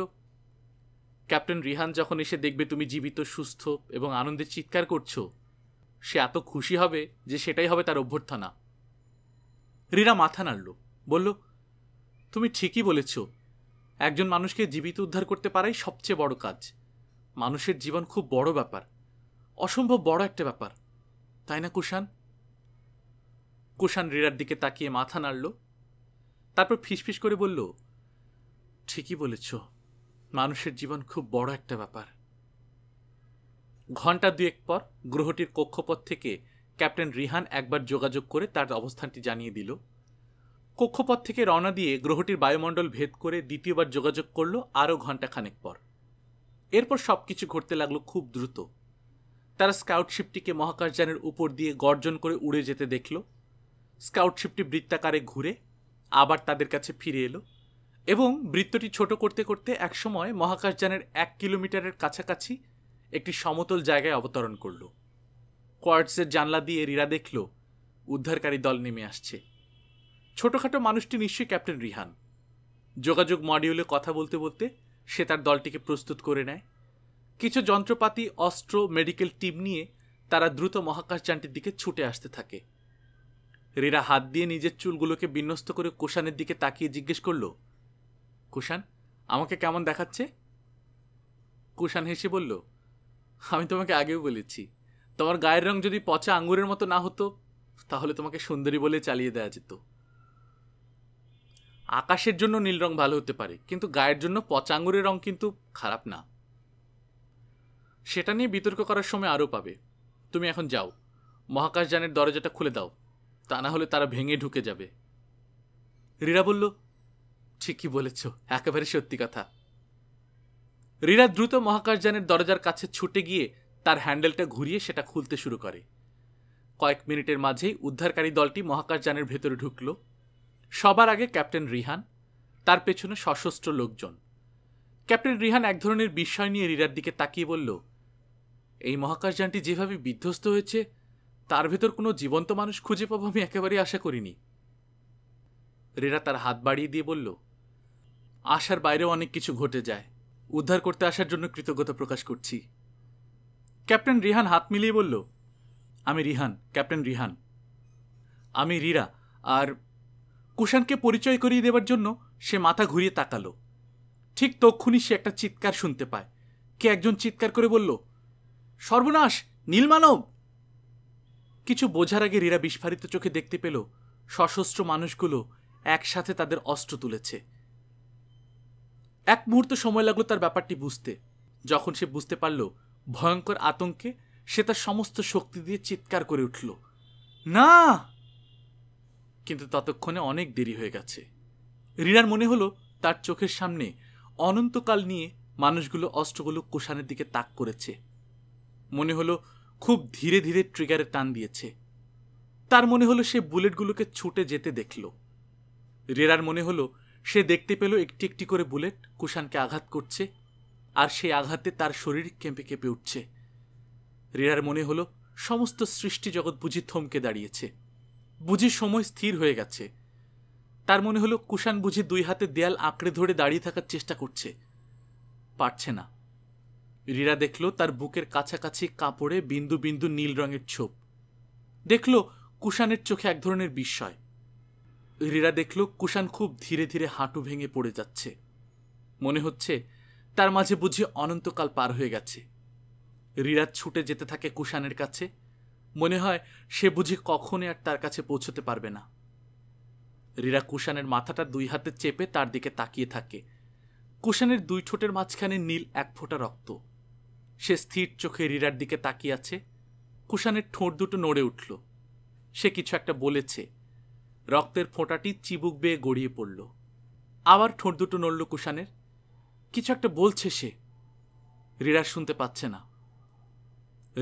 ক্যাপ্টেন রিহান যখন এসে দেখবে তুমি জীবিত সুস্থ এবং আনন্দে চিৎকার করছো সে এত খুশি হবে যে সেটাই হবে তার অভ্যর্থনা রীরা মাথা নাড়ল বলল তুমি ঠিকই বলেছ একজন মানুষকে জীবিত উদ্ধার করতে পারাই সবচেয়ে বড় কাজ মানুষের জীবন খুব বড় ব্যাপার অসম্ভব বড় একটা ব্যাপার তাই না কুষাণ কুষাণ রীরার দিকে তাকিয়ে মাথা নাড়ল তারপর ফিসফিস করে বলল ঠিকই বলেছ মানুষের জীবন খুব বড় একটা ব্যাপার ঘণ্টা দুয়েক পর গ্রহটির কক্ষপথ থেকে ক্যাপ্টেন রিহান একবার যোগাযোগ করে তার অবস্থানটি জানিয়ে দিল কক্ষপথ থেকে রওনা দিয়ে গ্রহটির বায়ুমণ্ডল ভেদ করে দ্বিতীয়বার যোগাযোগ করল আরও ঘণ্টাখানেক পর এরপর সব কিছু ঘটতে লাগলো খুব দ্রুত তারা স্কাউটশিপটিকে মহাকাশযানের উপর দিয়ে গর্জন করে উড়ে যেতে দেখল স্কাউটশিপটি বৃত্তাকারে ঘুরে আবার তাদের কাছে ফিরে এলো এবং বৃত্তটি ছোট করতে করতে একসময় মহাকাশযানের এক কিলোমিটারের কাছাকাছি একটি সমতল জায়গায় অবতরণ করল কোয়ার্টসের জানলা দিয়ে রিরা দেখল উদ্ধারকারী দল নেমে আসছে ছোটোখাটো মানুষটি নিশ্চয়ই ক্যাপ্টেন রিহান যোগাযোগ মডিউলে কথা বলতে বলতে সে তার দলটিকে প্রস্তুত করে নেয় কিছু যন্ত্রপাতি অস্ত্র মেডিকেল টিম নিয়ে তারা দ্রুত মহাকাশযানটির দিকে ছুটে আসতে থাকে রীরা হাত দিয়ে নিজের চুলগুলোকে বিন্যস্ত করে কুষানের দিকে তাকিয়ে জিজ্ঞেস করল কুষাণ আমাকে কেমন দেখাচ্ছে কুষাণ হেসে বলল আমি তোমাকে আগেও বলেছি তোমার গায়ের রং যদি পচা আঙুরের মতো না হতো তাহলে তোমাকে সুন্দরী বলে চালিয়ে দেওয়া যেত আকাশের জন্য নীল রং ভালো হতে পারে কিন্তু গায়ের জন্য পচা আঙুরের রং কিন্তু খারাপ না সেটা নিয়ে বিতর্ক করার সময় আরও পাবে তুমি এখন যাও মহাকাশযানের দরজাটা খুলে দাও তা না হলে তারা ভেঙে ঢুকে যাবে রীরা বলল ঠিকই বলেছ একেবারে সত্যি কথা রিরা দ্রুত মহাকাশযানের দরজার কাছে ছুটে গিয়ে তার হ্যান্ডেলটা ঘুরিয়ে সেটা খুলতে শুরু করে কয়েক মিনিটের মাঝেই উদ্ধারকারী দলটি মহাকাশযানের ভেতরে ঢুকল সবার আগে ক্যাপ্টেন রিহান তার পেছনে সশস্ত্র লোকজন ক্যাপ্টেন রিহান এক ধরনের বিস্ময় নিয়ে রিরার দিকে তাকিয়ে বলল এই মহাকাশযানটি যেভাবে বিধ্বস্ত হয়েছে তার ভেতর কোনো জীবন্ত মানুষ খুঁজে পাবো আমি একেবারেই আশা করিনি রেরা তার হাত বাড়িয়ে দিয়ে বলল আশার বাইরেও অনেক কিছু ঘটে যায় উদ্ধার করতে আসার জন্য কৃতজ্ঞতা প্রকাশ করছি ক্যাপ্টেন রিহান হাত মিলিয়ে বলল আমি রিহান ক্যাপ্টেন রিহান আমি রিরা আর কুষাণকে পরিচয় করিয়ে দেবার জন্য সে মাথা ঘুরিয়ে তাকালো ঠিক তখনই সে একটা চিৎকার শুনতে পায় কে একজন চিৎকার করে বলল সর্বনাশ নীলমানব কিছু বোঝার আগে রীরা বিস্ফারিত চোখে দেখতে পেল সশস্ত্র মানুষগুলো একসাথে তাদের অস্ত্র তুলেছে এক মুহূর্ত সময় লাগলো তার ব্যাপারটি বুঝতে যখন সে বুঝতে পারল ভয়ঙ্কর আতঙ্কে সে তার সমস্ত শক্তি দিয়ে চিৎকার করে উঠল না কিন্তু ততক্ষণে অনেক দেরি হয়ে গেছে রিনার মনে হলো তার চোখের সামনে অনন্তকাল নিয়ে মানুষগুলো অস্ত্রগুলো কোষানের দিকে তাক করেছে মনে হলো খুব ধীরে ধীরে ট্রিগারে টান দিয়েছে তার মনে হলো সে বুলেটগুলোকে ছুটে যেতে দেখল রেরার মনে হলো সে দেখতে পেল একটি একটি করে বুলেট কুষাণকে আঘাত করছে আর সেই আঘাতে তার শরীর কেঁপে কেঁপে উঠছে রিয়ার মনে হলো সমস্ত সৃষ্টি জগৎ বুঝি থমকে দাঁড়িয়েছে বুঝি সময় স্থির হয়ে গেছে তার মনে হলো কুষাণ বুঝি দুই হাতে দেয়াল আঁকড়ে ধরে দাঁড়িয়ে থাকার চেষ্টা করছে পারছে না রীরা দেখল তার বুকের কাছাকাছি কাপড়ে বিন্দু বিন্দু নীল রঙের ছোপ দেখল কুষাণের চোখে এক ধরনের বিস্ময় রীরা দেখল কুষাণ খুব ধীরে ধীরে হাঁটু ভেঙে পড়ে যাচ্ছে মনে হচ্ছে তার মাঝে বুঝি অনন্তকাল পার হয়ে গেছে রীরা ছুটে যেতে থাকে কুষাণের কাছে মনে হয় সে বুঝি কখনই আর তার কাছে পৌঁছতে পারবে না রীরা কুষাণের মাথাটা দুই হাতে চেপে তার দিকে তাকিয়ে থাকে কুষাণের দুই ঠোঁটের মাঝখানে নীল এক ফোঁটা রক্ত সে স্থির চোখে রীরার দিকে তাকিয়ে আছে কুষাণের ঠোঁট দুটো নড়ে উঠল সে কিছু একটা বলেছে রক্তের ফোঁটাটি চিবুক বেয়ে গড়িয়ে পড়ল আবার ঠোঁট দুটো নড়ল কুষাণের কিছু একটা বলছে সে রীরা শুনতে পাচ্ছে না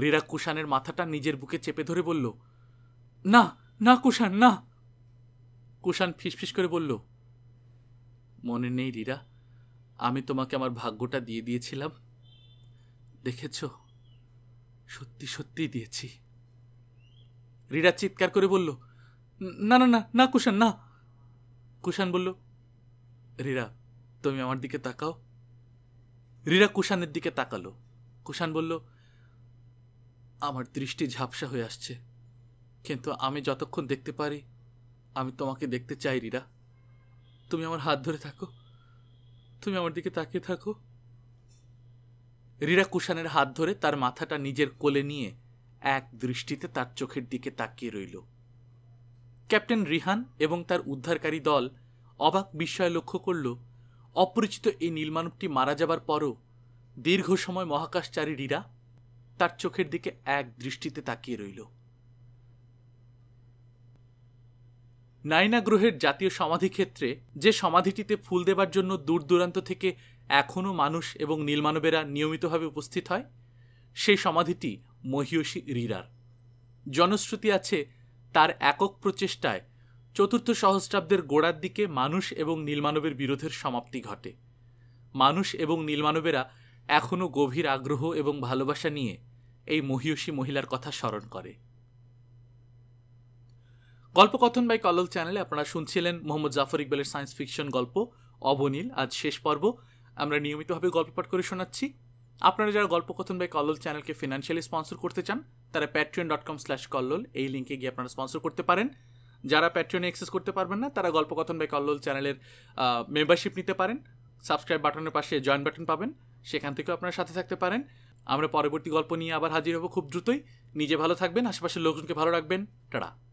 রীরা কুষাণের মাথাটা নিজের বুকে চেপে ধরে বলল না না কুষাণ না কুষাণ ফিসফিস করে বলল মনে নেই রীরা আমি তোমাকে আমার ভাগ্যটা দিয়ে দিয়েছিলাম দেখেছ সত্যি সত্যি দিয়েছি রীরা চিৎকার করে বলল না না না না কুশান না কুশান বলল রীরা তুমি আমার দিকে তাকাও রীরা কুশানের দিকে তাকালো কুশান বলল আমার দৃষ্টি ঝাপসা হয়ে আসছে কিন্তু আমি যতক্ষণ দেখতে পারি আমি তোমাকে দেখতে চাই রীরা তুমি আমার হাত ধরে থাকো তুমি আমার দিকে তাকিয়ে থাকো রীরা কুশানের হাত ধরে তার মাথাটা নিজের কোলে নিয়ে এক দৃষ্টিতে তার চোখের দিকে তাকিয়ে রইল ক্যাপ্টেন রিহান এবং তার উদ্ধারকারী দল অবাক বিস্ময় লক্ষ্য করল অপরিচিত এই নীলমানবটি মারা যাবার পরও দীর্ঘ সময় মহাকাশচারী রীরা তার চোখের দিকে এক দৃষ্টিতে তাকিয়ে রইল নাইনা গ্রহের জাতীয় সমাধিক্ষেত্রে যে সমাধিটিতে ফুল দেবার জন্য দূর দূরান্ত থেকে এখনও মানুষ এবং নীলমানবেরা নিয়মিতভাবে উপস্থিত হয় সেই সমাধিটি মহিয়সী রিরার জনশ্রুতি আছে তার একক প্রচেষ্টায় চতুর্থ সহস্রাব্দের গোড়ার দিকে মানুষ এবং নীলমানবের বিরোধের সমাপ্তি ঘটে মানুষ এবং নীলমানবেরা এখনও গভীর আগ্রহ এবং ভালোবাসা নিয়ে এই মহিয়সী মহিলার কথা স্মরণ করে গল্পকথন বাই কলল চ্যানেলে আপনারা শুনছিলেন মোহাম্মদ জাফর ইকবালের সায়েন্স ফিকশন গল্প অবনীল আজ শেষ পর্ব আমরা নিয়মিতভাবে গল্প পাঠ করে শোনাচ্ছি আপনারা যারা গল্প কথন বাই কল্লোল চ্যানেলকে ফিনান্সিয়ালি স্পন্সর করতে চান তারা Patreon dot com slash Kallol এই লিঙ্কে গিয়ে আপনারা স্পন্সর করতে পারেন যারা প্যাট্রিয়নে অ্যাক্সেস করতে পারবেন না তারা গল্প কথন বাই কল্লোল চ্যানেলের মেম্বারশিপ নিতে পারেন সাবস্ক্রাইব বাটনের পাশে জয়েন বাটন পাবেন সেখান থেকেও আপনারা সাথে থাকতে পারেন আমরা পরবর্তী গল্প নিয়ে আবার হাজির হব খুব দ্রুতই নিজে ভালো থাকবেন আশেপাশের লোকজনকে ভালো রাখবেন টাটা